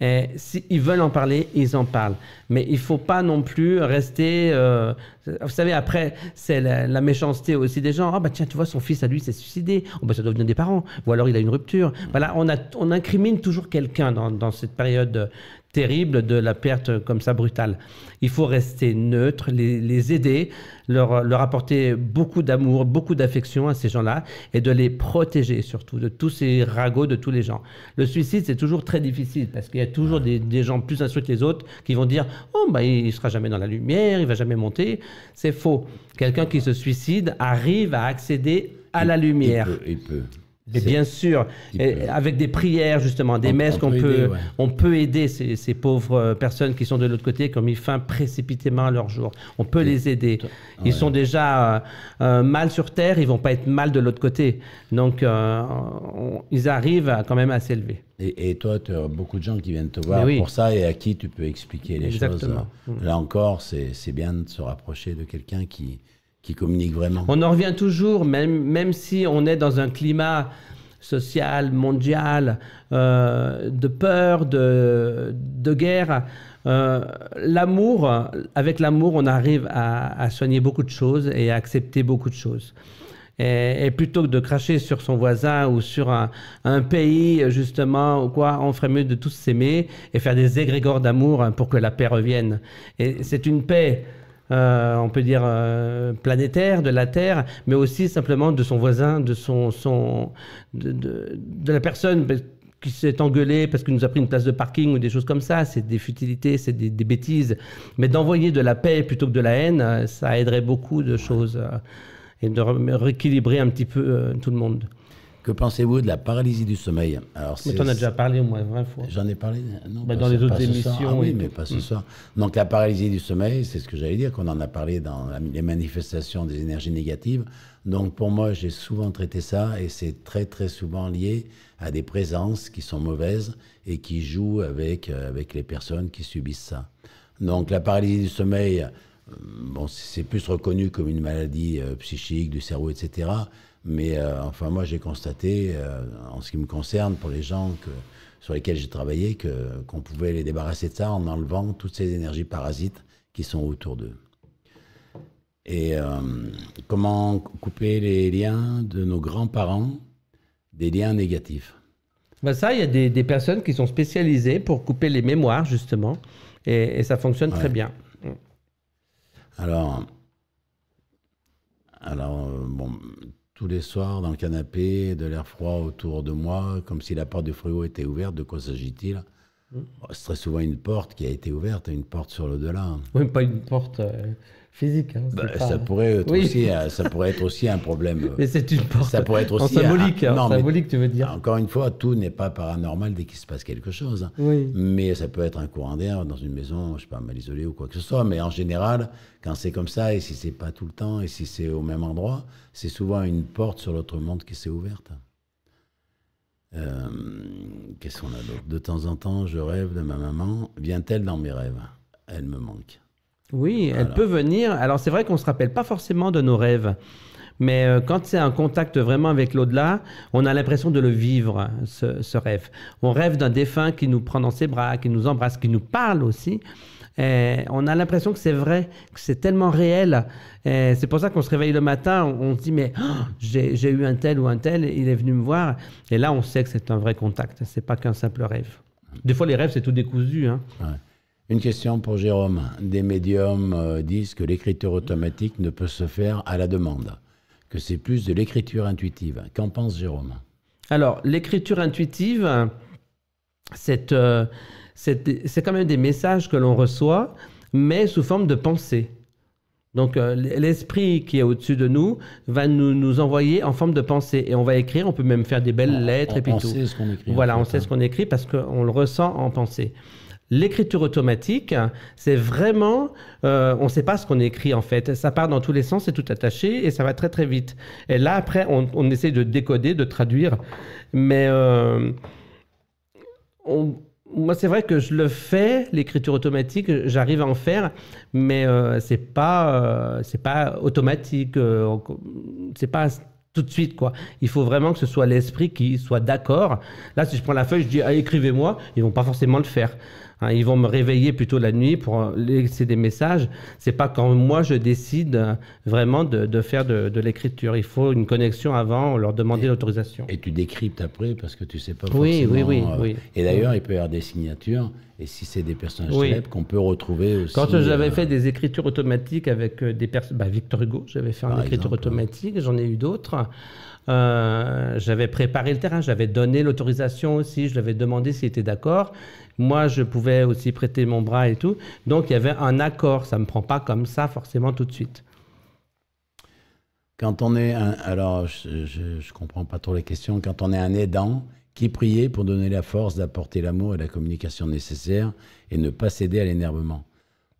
et s'ils veulent en parler, ils en parlent. Mais il faut pas non plus rester. Euh, vous savez, après, c'est la, méchanceté aussi des gens. Ah bah tiens, tu vois, son fils à lui s'est suicidé. Oh, bah, ça doit venir des parents. Ou alors il a une rupture. Voilà, on, incrimine toujours quelqu'un dans, cette période terrible de la perte comme ça brutale. Il faut rester neutre, les, aider, leur, leur, apporter beaucoup d'amour, beaucoup d'affection à ces gens-là et de les protéger surtout de tous ces ragots de tous les gens. Le suicide, c'est toujours très difficile parce qu'il y a toujours des, gens plus instruits que les autres qui vont dire Oh, bah, il ne sera jamais dans la lumière, il va jamais monter. C'est faux. Quelqu'un qui se suicide arrive à accéder à la lumière. Il peut, il peut. Et bien sûr, avec des prières justement, des messes qu'on peut, aider, on peut aider ces, pauvres euh, personnes qui sont de l'autre côté, qui ont mis fin précipitément à leur jour. On peut les aider. Ils sont déjà euh, euh, mal sur terre, ils vont pas être mal de l'autre côté. Donc, ils arrivent quand même à s'élever. Et, toi, tu as beaucoup de gens qui viennent te voir pour ça et à qui tu peux expliquer les choses. Là encore, c'est bien de se rapprocher de quelqu'un qui, communique vraiment. On en revient toujours, même, même si on est dans un climat social, mondial, euh, de peur, de, de guerre. Euh, l'amour, avec l'amour, on arrive à, soigner beaucoup de choses et à accepter beaucoup de choses. Et, plutôt que de cracher sur son voisin ou sur un, pays, justement, ou quoi, on ferait mieux de tous s'aimer et faire des égrégores d'amour pour que la paix revienne. Et c'est une paix euh, on peut dire euh, planétaire, de la Terre, mais aussi simplement de son voisin, de, son, de, la personne qui s'est engueulée parce qu'il nous a pris une place de parking ou des choses comme ça. C'est des futilités, c'est des, bêtises. Mais d'envoyer de la paix plutôt que de la haine, euh, ça aiderait beaucoup de choses et de rééquilibrer un petit peu tout le monde. Que pensez-vous de la paralysie du sommeil Alors, Mais tu en as déjà parlé au moins 20 fois. J'en ai parlé non, bah, dans les autres émissions. Ah oui, mais pas ce mm. soir. Donc la paralysie du sommeil, c'est ce que j'allais dire, qu'on en a parlé dans les manifestations des énergies négatives. Donc pour moi, j'ai souvent traité ça et c'est très très souvent lié à des présences qui sont mauvaises et qui jouent avec, euh, avec les personnes qui subissent ça. Donc la paralysie du sommeil, euh, bon, c'est plus reconnu comme une maladie euh, psychique du cerveau, etc. Mais euh, enfin, moi, j'ai constaté, euh, en ce qui me concerne, pour les gens que, sur lesquels j'ai travaillé, que, qu'on pouvait les débarrasser de ça en enlevant toutes ces énergies parasites qui sont autour d'eux. Et euh, comment couper les liens de nos grands-parents des liens négatifs bah Ça, il y a des, personnes qui sont spécialisées pour couper les mémoires, justement, et, ça fonctionne très bien. Alors, alors, bon, tous les soirs dans le canapé, de l'air froid autour de moi, comme si la porte du frigo était ouverte. De quoi s'agit-il mmh. C'est très souvent une porte qui a été ouverte, une porte sur le delà. Oui, pas une porte. Euh, physique. Hein, bah, ça, pourrait être aussi, ça pourrait être aussi un problème. Mais c'est une porte ça pourrait être aussi hein, en symbolique, un, symbolique tu veux dire. Encore une fois, tout n'est pas paranormal dès qu'il se passe quelque chose. Hein. Mais ça peut être un courant d'air dans une maison, je sais pas, mal isolée ou quoi que ce soit. Mais en général, quand c'est comme ça, et si c'est pas tout le temps, et si c'est au même endroit, c'est souvent une porte sur l'autre monde qui s'est ouverte. Euh, qu'est-ce qu'on a d'autre De temps en temps, je rêve de ma maman. Vient-elle dans mes rêves Elle me manque. Oui, elle peut venir. Alors c'est vrai qu'on ne se rappelle pas forcément de nos rêves. Mais euh, quand c'est un contact vraiment avec l'au-delà, on a l'impression de le vivre, ce, rêve. On rêve d'un défunt qui nous prend dans ses bras, qui nous embrasse, qui nous parle aussi. Et on a l'impression que c'est vrai, que c'est tellement réel. C'est pour ça qu'on se réveille le matin, on, se dit mais oh, j'ai eu un tel ou un tel, il est venu me voir. Et là, on sait que c'est un vrai contact, c'est pas qu'un simple rêve. Des fois, les rêves, c'est tout décousu. Hein. Une question pour Jérôme. Des médiums euh, disent que l'écriture automatique ne peut se faire à la demande, que c'est plus de l'écriture intuitive. Qu'en pense Jérôme Alors, l'écriture intuitive, euh, c'est quand même des messages que l'on reçoit, mais sous forme de pensée. Donc euh, l'esprit qui est au-dessus de nous va nous, envoyer en forme de pensée et on va écrire, on peut même faire des belles lettres et puis on Sait ce qu'on écrit, voilà, on sait hein. ce qu'on écrit parce qu'on le ressent en pensée. L'écriture automatique, c'est vraiment, euh, on ne sait pas ce qu'on écrit en fait. Ça part dans tous les sens, c'est tout attaché et ça va très très vite. Et là après, on, essaie de décoder, de traduire, mais euh, moi, c'est vrai que je le fais, l'écriture automatique, j'arrive à en faire, mais euh, c'est pas, euh, pas automatique, c'est pas tout de suite quoi. Il faut vraiment que ce soit l'esprit qui soit d'accord. Là, si je prends la feuille, je dis ah, écrivez-moi, ils ne vont pas forcément le faire. Hein, ils vont me réveiller plutôt la nuit pour laisser des messages. C'est pas quand moi je décide euh, vraiment de, faire de, l'écriture. Il faut une connexion avant, leur demander l'autorisation. Et tu décryptes après parce que tu sais pas oui, forcément. Oui, oui, euh, oui. Et d'ailleurs, il peut y avoir des signatures. Et si c'est des personnages célèbres qu'on peut retrouver aussi. Quand j'avais euh, fait des écritures automatiques avec des personnes, bah, Victor Hugo, j'avais fait une écriture automatique, j'en ai eu d'autres. j'avais préparé le terrain, j'avais donné l'autorisation aussi, je l'avais demandé s'il était d'accord. Moi, je pouvais aussi prêter mon bras et tout. Donc, il y avait un accord. Ça ne me prend pas comme ça forcément tout de suite. Quand on est un, alors je, ne comprends pas trop la question. Quand on est un aidant, qui priait pour donner la force d'apporter l'amour et la communication nécessaire et ne pas céder à l'énervement.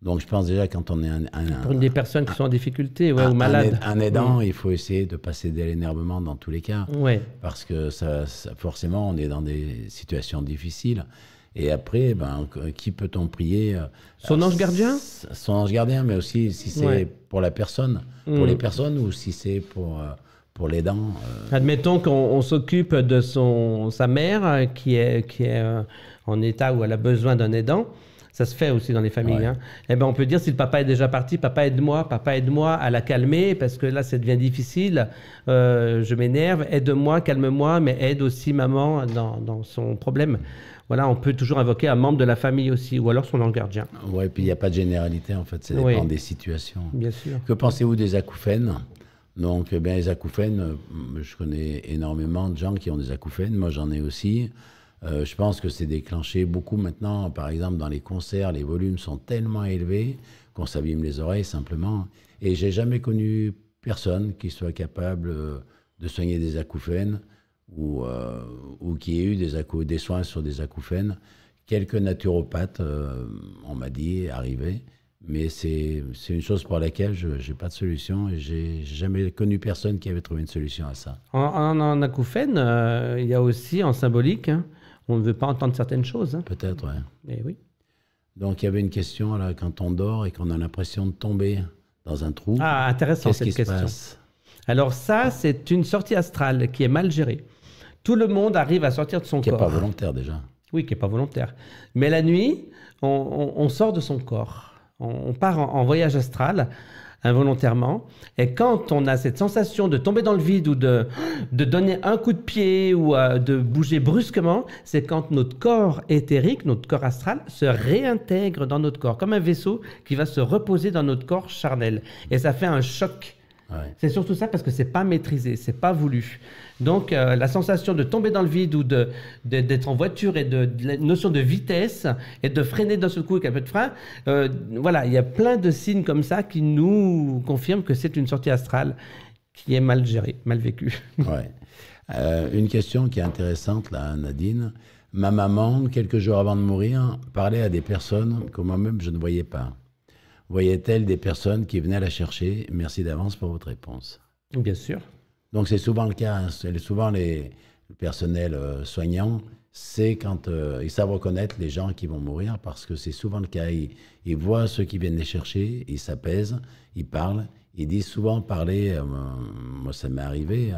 Donc je pense déjà quand on est un, pour des personnes qui sont en difficulté ou malades. Un aidant, il faut essayer de pas céder à l'énervement dans tous les cas, oui. parce que ça, ça, forcément on est dans des situations difficiles. Et après, ben, qui peut-on prier euh, Son ange gardien Son ange gardien, mais aussi si c'est pour la personne, pour mm. les personnes ou si c'est pour, euh, pour les dents. Euh. Admettons qu'on s'occupe de son, sa mère qui est, qui est en état où elle a besoin d'un aidant. Ça se fait aussi dans les familles. Hein. Eh ben, on peut dire si le papa est déjà parti, papa aide-moi, papa aide-moi à la calmer parce que là, ça devient difficile. je m'énerve, aide-moi, calme-moi, mais aide aussi maman dans, dans son problème voilà, on peut toujours invoquer un membre de la famille aussi, ou alors son ange gardien. Oui, puis il n'y a pas de généralité, en fait, ça dépend des situations. Bien sûr. Que pensez-vous des acouphènes donc, eh les acouphènes, euh, je connais énormément de gens qui ont des acouphènes. Moi, j'en ai aussi. Euh, je pense que c'est déclenché beaucoup maintenant. Par exemple, dans les concerts, les volumes sont tellement élevés qu'on s'abîme les oreilles simplement. Et j'ai jamais connu personne qui soit capable euh, de soigner des acouphènes ou, euh, ou qui eu des, des, soins sur des acouphènes. Quelques naturopathes, euh, on m'a dit, arrivaient. Mais c'est une chose pour laquelle je n'ai pas de solution et j'ai jamais connu personne qui avait trouvé une solution à ça. En, acouphène, euh, il y a aussi en symbolique, hein. on ne veut pas entendre certaines choses. Hein. Peut-être, eh oui. Donc il y avait une question là, quand on dort et qu'on a l'impression de tomber dans un trou. Ah, intéressant -ce cette question. Passe Alors ça, c'est une sortie astrale qui est mal gérée. Tout le monde arrive à sortir de son corps. Qui n'est pas volontaire déjà. Oui, qui n'est pas volontaire. Mais la nuit, on, sort de son corps. On, part en, voyage astral involontairement. Et quand on a cette sensation de tomber dans le vide ou de, donner un coup de pied ou euh, de bouger brusquement, c'est quand notre corps éthérique, notre corps astral, se réintègre dans notre corps, comme un vaisseau qui va se reposer dans notre corps charnel. Et ça fait un choc c'est surtout ça parce que c'est pas maîtrisé, c'est pas voulu. Donc euh, la sensation de tomber dans le vide ou de, d'être en voiture et de, la notion de vitesse et de freiner d'un seul coup avec un peu de frein, euh, voilà, il y a plein de signes comme ça qui nous confirment que c'est une sortie astrale qui est mal gérée, mal vécue. Euh, une question qui est intéressante là, Nadine. Ma maman, quelques jours avant de mourir, parlait à des personnes que moi-même je ne voyais pas voyait-elle des personnes qui venaient la chercher Merci d'avance pour votre réponse. Bien sûr. Donc c'est souvent le cas, hein. souvent les, personnels euh, soignants, c'est quand euh, ils savent reconnaître les gens qui vont mourir, parce que c'est souvent le cas. Ils, voient ceux qui viennent les chercher, ils s'apaisent, ils parlent, ils disent souvent parler, euh, moi ça m'est arrivé,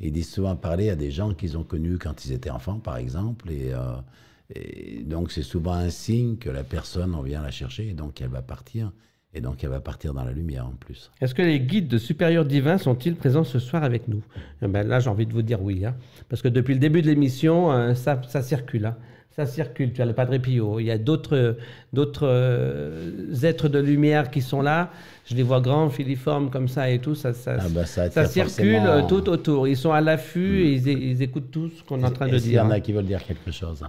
ils disent souvent parler à des gens qu'ils ont connus quand ils étaient enfants, par exemple, et... Et donc, c'est souvent un signe que la personne, on vient la chercher et donc elle va partir. Et donc, elle va partir dans la lumière en plus. Est-ce que les guides de supérieurs divins sont-ils présents ce soir avec nous eh ben Là, j'ai envie de vous dire oui. Hein. parce que depuis le début de l'émission, euh, ça, ça, circule. Hein. ça circule. Tu as le Padre Pio. Il y a d'autres d'autres euh, êtres de lumière qui sont là. Je les vois grands, filiformes comme ça et tout. Ça, ça, ah bah, circule euh, tout autour. Ils sont à l'affût et hmm. ils, écoutent tout ce qu'on est en train de dire. Il y en a hein. qui veulent dire quelque chose.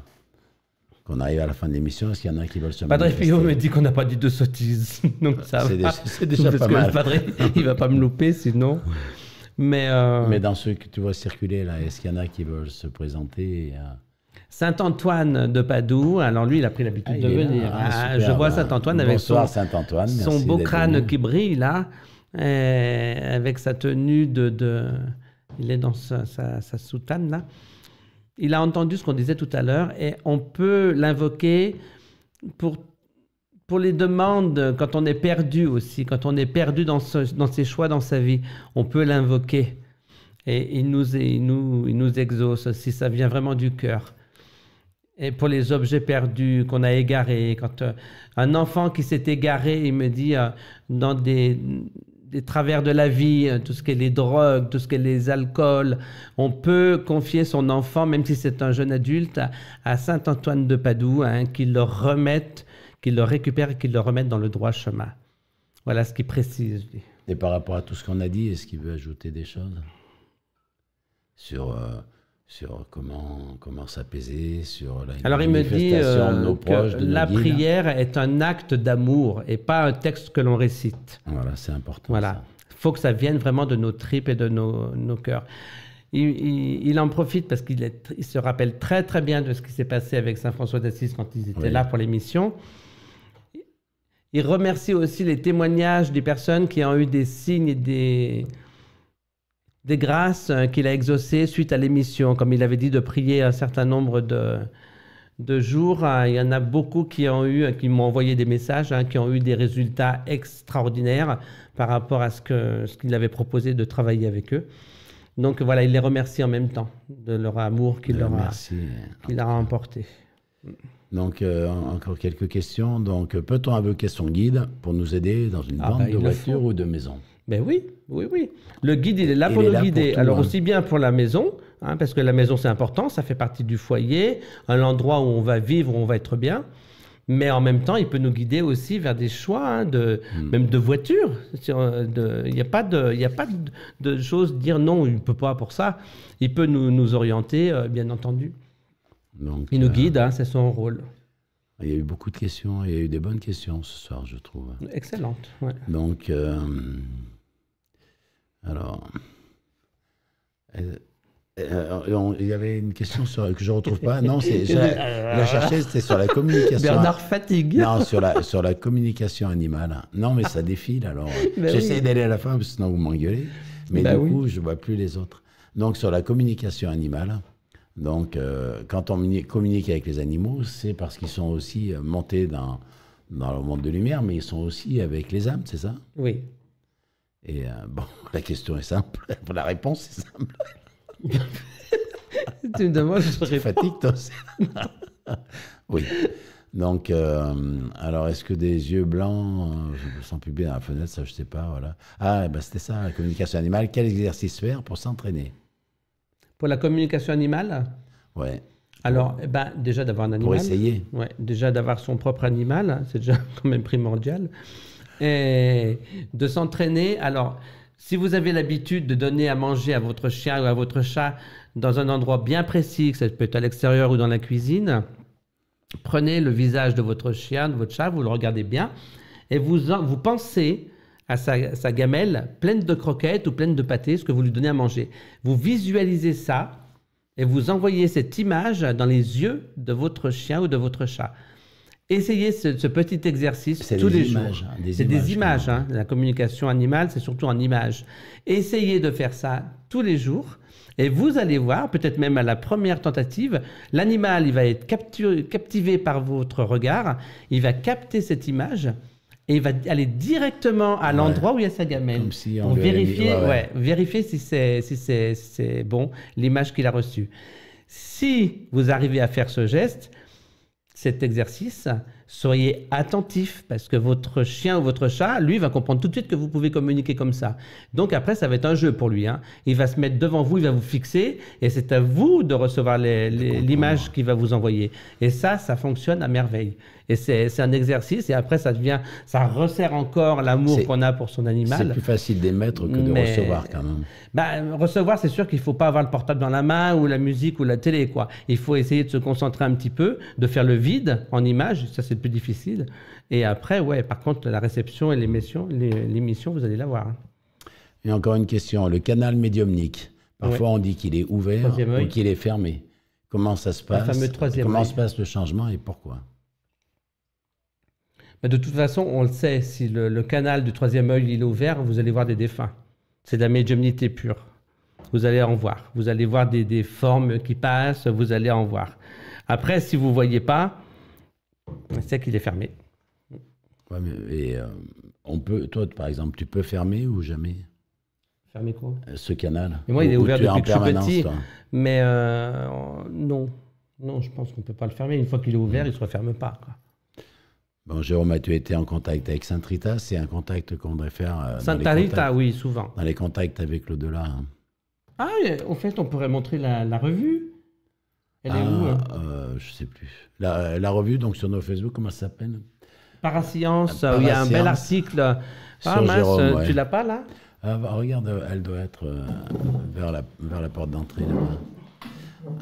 On arrive à la fin de l'émission. est-ce qu'il y en a qui veulent se Padre Pio me dit qu'on n'a pas dit de sottises. Donc ça C'est déjà, pas mal. padre, il va pas me louper sinon. Mais, euh, Mais dans ceux que tu vois circuler, là, est-ce qu'il y en a qui veulent se présenter euh, Saint-Antoine de Padoue, alors lui il a pris l'habitude ah, de venir. Ah, ah, je vois Saint-Antoine avec son, Saint son beau crâne qui brille là, avec sa tenue de, Il est dans sa soutane là. Il a entendu ce qu'on disait tout à l'heure et on peut l'invoquer pour, pour les demandes quand on est perdu aussi, quand on est perdu dans, dans ses choix, dans sa vie. On peut l'invoquer et il nous, nous, nous exauce si ça vient vraiment du cœur. Et pour les objets perdus qu'on a égarés, quand euh, un enfant qui s'est égaré, il me dit euh, dans des travers de la vie, hein, tout ce qui les drogues, tout ce qui les alcools. On peut confier son enfant, même si c'est un jeune adulte, à, Saint Antoine de Padoue, hein, qu'il le remette, qu'il le récupère et qu'il le remette dans le droit chemin. Voilà ce qu'il précise. Et par rapport à tout ce qu'on a dit, est-ce qu'il veut ajouter des choses sur euh, sur comment, comment s'apaiser, sur la Alors il me dit euh, que la prière est un acte d'amour et pas un texte que l'on récite. Voilà, c'est important. Voilà, il faut que ça vienne vraiment de nos tripes et de nos, nos cœurs. Il, en profite parce qu'il se rappelle très très bien de ce qui s'est passé avec Saint François d'Assise quand ils étaient là pour l'émission. Il remercie aussi les témoignages des personnes qui ont eu des signes et des des grâces euh, qu'il a exaucées suite à l'émission, comme il avait dit de prier un certain nombre de, de jours. Euh, il y en a beaucoup qui ont eu, euh, qui m'ont envoyé des messages, hein, qui ont eu des résultats extraordinaires par rapport à ce ce qu'il avait proposé de travailler avec eux. Donc voilà, il les remercie en même temps de leur amour qu'il leur a, qu'il a emporté. Donc encore quelques questions. Donc peut-on invoquer son guide pour nous aider dans une vente ah, bah, de voiture ou de maison mais ben oui, oui, oui. Le guide, il est là pour nous guider. Alors aussi bien pour la maison, hein, parce que la maison c'est important, ça fait partie du foyer, un endroit où on va vivre, où on va être bien. Mais en même temps, il peut nous guider aussi vers des choix, hein, de, hmm. même de voiture. Euh, il n'y a pas de, y a pas de, choses dire non, il ne peut pas pour ça. Il peut nous, orienter, euh, bien entendu. il nous euh, guide, hein, c'est son rôle. Il y a eu beaucoup de questions, il y a eu des bonnes questions ce soir, je trouve. Excellente. Donc. Alors. Euh, euh, il y avait une question sur, que je ne retrouve pas. Non, c'est, la cherchais, c'était sur la communication. Bernard Fatigue. Non, sur la, sur la communication animale. Non, mais ça défile alors. Ben J'essaie d'aller à la fin, sinon vous m'engueulez. Mais ben du coup, je ne vois plus les autres. Donc, sur la communication animale. Donc, euh, quand on communique avec les animaux, c'est parce qu'ils sont aussi montés dans, dans le monde de lumière, mais ils sont aussi avec les âmes, c'est ça Oui. Et euh, bon, la question est simple, la réponse est simple. tu me demandes, je serais fatigue, toi Oui. Donc, euh, alors, est-ce que des yeux blancs euh, je sens plus bien à la fenêtre, ça, je sais pas, voilà. Ah, eh ben, c'était ça, la communication animale. Quel exercice faire pour s'entraîner Pour la communication animale Ouais. Alors, eh ben, déjà d'avoir un animal. Pour essayer. Ouais, déjà d'avoir son propre animal, hein, c'est déjà quand même primordial et de s'entraîner. Alors, si vous avez l'habitude de donner à manger à votre chien ou à votre chat dans un endroit bien précis, que ça peut être à l'extérieur ou dans la cuisine, prenez le visage de votre chien, de votre chat, vous le regardez bien, et vous, pensez à sa, sa, gamelle pleine de croquettes ou pleine de pâtés, ce que vous lui donnez à manger. Vous visualisez ça et vous envoyez cette image dans les yeux de votre chien ou de votre chat. Essayez ce, petit exercice tous les jours. Hein, c'est des images. Hein. Hein, la communication animale, c'est surtout en images. Essayez de faire ça tous les jours. Et vous allez voir, peut-être même à la première tentative, l'animal, il va être capturé, captivé par votre regard, il va capter cette image et il va aller directement à l'endroit où il y a sa gamelle si pour vérifier, vérifier si c'est si c'est bon l'image qu'il a reçue. Si vous arrivez à faire ce geste, cet exercice, soyez attentif parce que votre chien ou votre chat, lui, va comprendre tout de suite que vous pouvez communiquer comme ça. Donc après, ça va être un jeu pour lui. Hein. Il va se mettre devant vous, il va vous fixer et c'est à vous de recevoir l'image qu'il va vous envoyer. Et ça, ça fonctionne à merveille. Et c'est un exercice. Et après, ça devient, ça resserre encore l'amour qu'on a pour son animal. C'est plus facile d'émettre que de recevoir quand même. Bah, recevoir, c'est sûr qu'il faut pas avoir le portable dans la main ou la musique ou la télé. Quoi. Il faut essayer de se concentrer un petit peu, de faire le vide en image. Ça, c'est le plus difficile. Et après, ouais, par contre, la réception et l'émission, l'émission, vous allez la voir. Hein. Et encore une question, le canal médiumnique. Parfois, on dit qu'il est ouvert ou qu'il est fermé. Comment ça se passe Comment se passe le changement et pourquoi de toute façon, on le sait, si le, canal du troisième œil est ouvert, vous allez voir des défunts. C'est de la médiumnité pure. Vous allez en voir. Vous allez voir des, formes qui passent, vous allez en voir. Après, si vous ne voyez pas, c'est qu'il est fermé. mais, et euh, on peut, toi, par exemple, tu peux fermer ou jamais Fermer quoi euh, Ce canal. Mais moi, il est ouvert depuis que Mais euh, non, non, je pense qu'on ne peut pas le fermer. Une fois qu'il est ouvert, il ne se referme pas. Bon, Jérôme, as-tu été en contact avec Saint-Rita C'est un contact qu'on devrait faire. Euh, Saint-Rita, oui, souvent. Dans les contacts avec l'au-delà. Ah Ah, au fait, on pourrait montrer la, revue. Elle est ah, où Je hein? ne euh, Je sais plus. La, revue, donc sur nos Facebook, comment ça s'appelle Parascience, où euh, il y a un bel article. Ah, mince, Jérôme, tu l'as pas là ah, bah, Regarde, elle doit être vers, la, vers la porte d'entrée là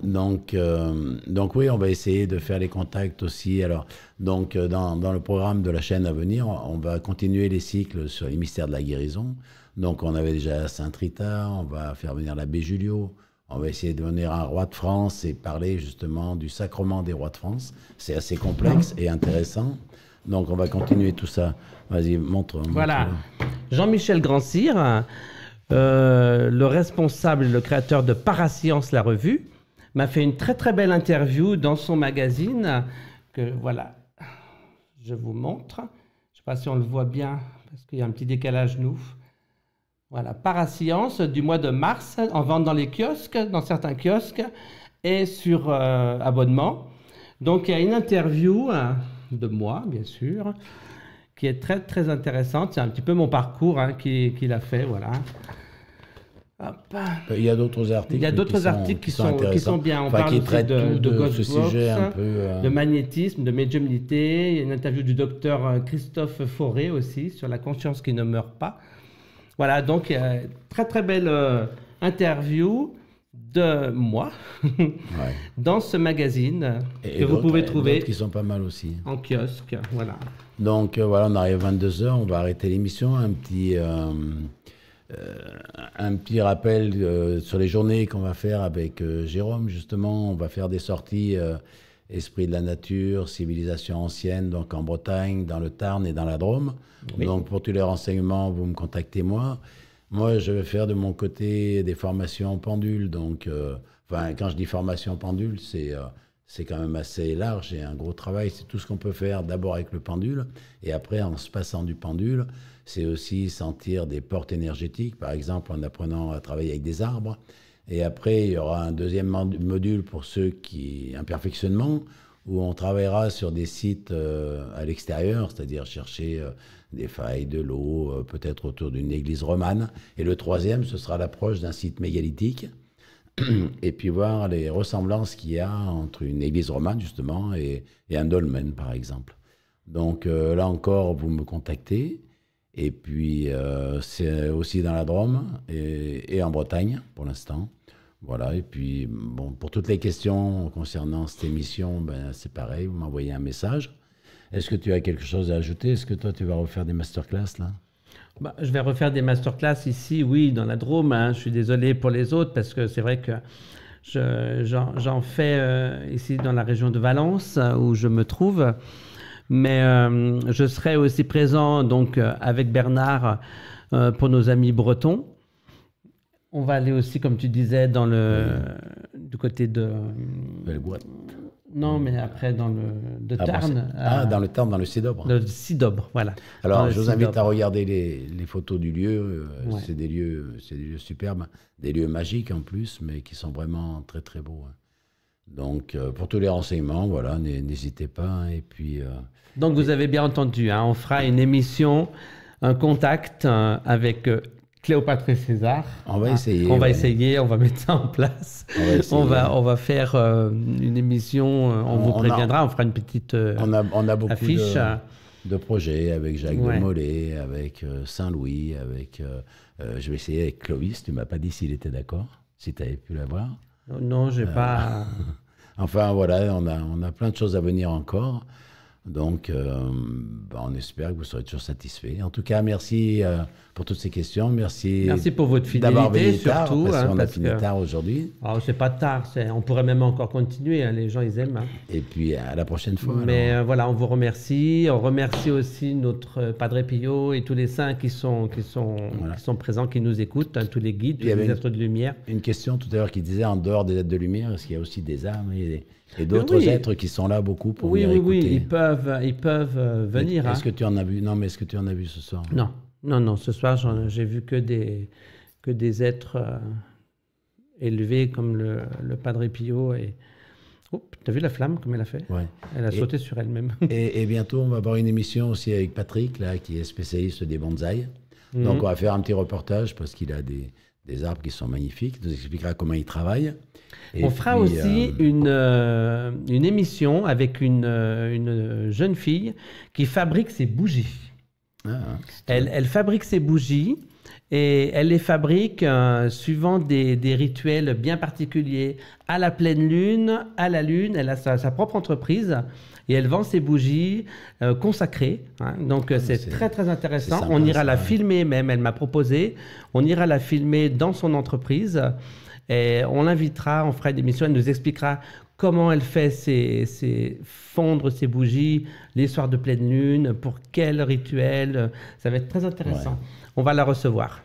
donc, euh, donc oui, on va essayer de faire les contacts aussi. Alors, donc, euh, dans, le programme de la chaîne à venir, on va continuer les cycles sur les mystères de la guérison. Donc, on avait déjà Saint-Rita, on va faire venir l'abbé Julio, on va essayer de venir un roi de France et parler justement du sacrement des rois de France. C'est assez complexe et intéressant. Donc, on va continuer tout ça. Vas-y, montre. moi voilà. Jean-Michel Grandcir, euh, le responsable, le créateur de Parascience La Revue m'a fait une très très belle interview dans son magazine. Que voilà, je vous montre. Je ne sais pas si on le voit bien parce qu'il y a un petit décalage nous. Voilà, Parascience du mois de mars en vente dans les kiosques, dans certains kiosques et sur euh, abonnement. Donc il y a une interview hein, de moi, bien sûr, qui est très très intéressante. C'est un petit peu mon parcours qu'il hein, qui a fait, voilà. Ah, bah, il y a d'autres articles. Il y a d'autres articles qui sont, sont, bien. On parle de, de, euh, de magnétisme, de médiumnité. Il y a une interview du docteur euh, Christophe Fauré aussi sur la conscience qui ne meurt pas. Voilà, donc euh, très très belle interview de moi dans ce magazine et, que vous pouvez trouver. qui sont pas mal aussi. En kiosque, voilà. Donc voilà, on arrive à 22h, on va arrêter l'émission. Un petit. Euh, un petit rappel euh, sur les journées qu'on va faire avec euh, Jérôme, justement. On va faire des sorties esprit de la nature, civilisation ancienne, donc en Bretagne, dans le Tarn et dans la Drôme. Donc pour tous les renseignements, vous me contactez moi. Moi, je vais faire de mon côté des formations pendules. Donc, quand je dis formation pendule, c'est c'est quand même assez large et un gros travail. C'est tout ce qu'on peut faire d'abord avec le pendule et après en se passant du pendule c'est aussi sentir des portes énergétiques, par exemple en apprenant à travailler avec des arbres. Et après, il y aura un deuxième module pour ceux qui... un perfectionnement, où on travaillera sur des sites euh, à l'extérieur, c'est-à-dire chercher euh, des failles, de l'eau, euh, peut-être autour d'une église romane. Et le troisième, ce sera l'approche d'un site mégalithique, et puis voir les ressemblances qu'il y a entre une église romane, justement, et un dolmen, par exemple. Donc là encore, vous me contactez. Et puis, euh, c'est aussi dans la Drôme et, en Bretagne pour l'instant. Voilà, et puis, bon, pour toutes les questions concernant cette émission, ben, c'est pareil, vous m'envoyez un message. Est-ce que tu as quelque chose à ajouter Est-ce que toi, tu vas refaire des masterclass là bah, je vais refaire des masterclass ici, oui, dans la Drôme. Hein. Je suis désolé pour les autres parce que c'est vrai que j'en fais euh, ici dans la région de Valence hein, où je me trouve. Mais euh, je serai aussi présent donc euh, avec Bernard euh, pour nos amis bretons. On va aller aussi, comme tu disais, dans le du côté de. belle Non, mais après dans le de Tarn. ah, dans le Tarn, dans le Sidobre. Le Sidobre, voilà. Alors, je vous invite à regarder les, photos du lieu. C'est des lieux, c'est des lieux superbes, des lieux magiques en plus, mais qui sont vraiment très très beaux. Hein. Donc, euh, pour tous les renseignements, voilà, n'hésitez pas. Hein, et puis. Euh, Donc, vous avez bien entendu, hein, on fera une émission, un contact euh, avec. Cléopâtre et César. On va ah, essayer. on va essayer, on va mettre ça en place. On va, on va, faire une émission, on, vous préviendra, on, fera une petite on a, on a beaucoup affiche. De, projet avec Jacques de Mollet, avec Saint-Louis, avec. je vais essayer avec Clovis, tu ne m'as pas dit s'il était d'accord, si tu avais pu l'avoir. Non, j'ai euh, pas. enfin, voilà, on a, on a plein de choses à venir encore. Donc, euh, ben, on espère que vous serez toujours satisfait. En tout cas, merci euh, pour toutes ces questions. Merci. Merci pour votre fidélité, surtout. Tard, parce hein, on a fini tard aujourd'hui. Ce ah, c'est pas tard. On pourrait même encore continuer. Hein, les gens, ils aiment. Hein. Et puis, à la prochaine fois. Mais euh, voilà, on vous remercie. On remercie aussi notre Padre Pio et tous les saints qui sont, qui sont, sont présents, qui nous écoutent, hein, tous les guides, tous les êtres de lumière. Une question tout à l'heure qui disait en dehors des êtres de lumière, est-ce qu'il y a aussi des âmes et d'autres êtres qui sont là beaucoup pour oui, venir oui, écouter. Oui, ils peuvent, ils peuvent euh, venir. Est-ce hein. que tu en as vu Non, mais est-ce que tu en as vu ce soir Non, non, non. Ce soir, j'ai vu que des que des êtres euh, élevés comme le, le Padre Pio et, oh, T'as vu la flamme comme elle a fait ouais. Elle a sauté sur elle-même. Et, bientôt, on va avoir une émission aussi avec Patrick, là, qui est spécialiste des bonsaïs. Mhm. Donc, on va faire un petit reportage parce qu'il a des, des, arbres qui sont magnifiques. Il nous expliquera comment il travaille on fera aussi euh, euh, Une, émission avec euh, une, jeune fille qui fabrique ses bougies. Ah, elle, fabrique ses bougies et elle les fabrique suivant des, rituels bien particuliers. À la pleine lune, à la lune, elle a sa, propre entreprise et elle vend ses bougies consacrées. Hein. Donc ah, c'est très très intéressant. on ira la filmer même, elle m'a proposé. On ira la filmer dans son entreprise et eh, on l'invitera, on fera une émission, elle nous expliquera comment elle fait fondre ses bougies, les soirs de pleine lune, pour quel rituel. Euh, ça va être très intéressant. On va la recevoir.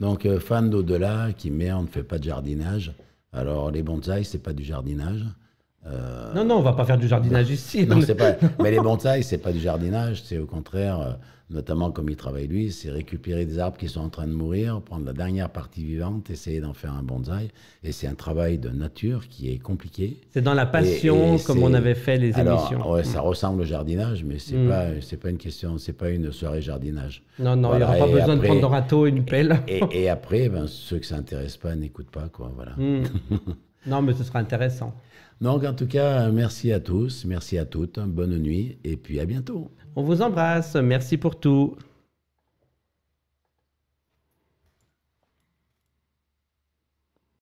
Donc, euh, fan d'au-delà qui met on ne fait pas de jardinage. Alors, les bonsaïs, c'est pas du jardinage. Euh, non, non, on va pas faire du jardinage ici. Mais les bonsaïs, c'est pas du jardinage. C'est au contraire notamment comme il travaille lui, c'est récupérer des arbres qui sont en train de mourir, prendre la dernière partie vivante, essayer d'en faire un bonsaï. Et c'est un travail de nature qui est compliqué. C'est dans la passion, comme on avait fait les émissions. ça mm. ressemble au jardinage, mais mm. c'est pas une question, c'est pas une soirée jardinage. Non, non, il n'y aura pas besoin de prendre un râteau, une pelle. Et, après, ben, ceux qui s'intéressent pas n'écoutent pas, quoi. Voilà. Mm. non, mais ce sera intéressant. Donc, en tout cas, merci à tous, merci à toutes, bonne nuit, et puis à bientôt. On vous embrasse. Merci pour tout.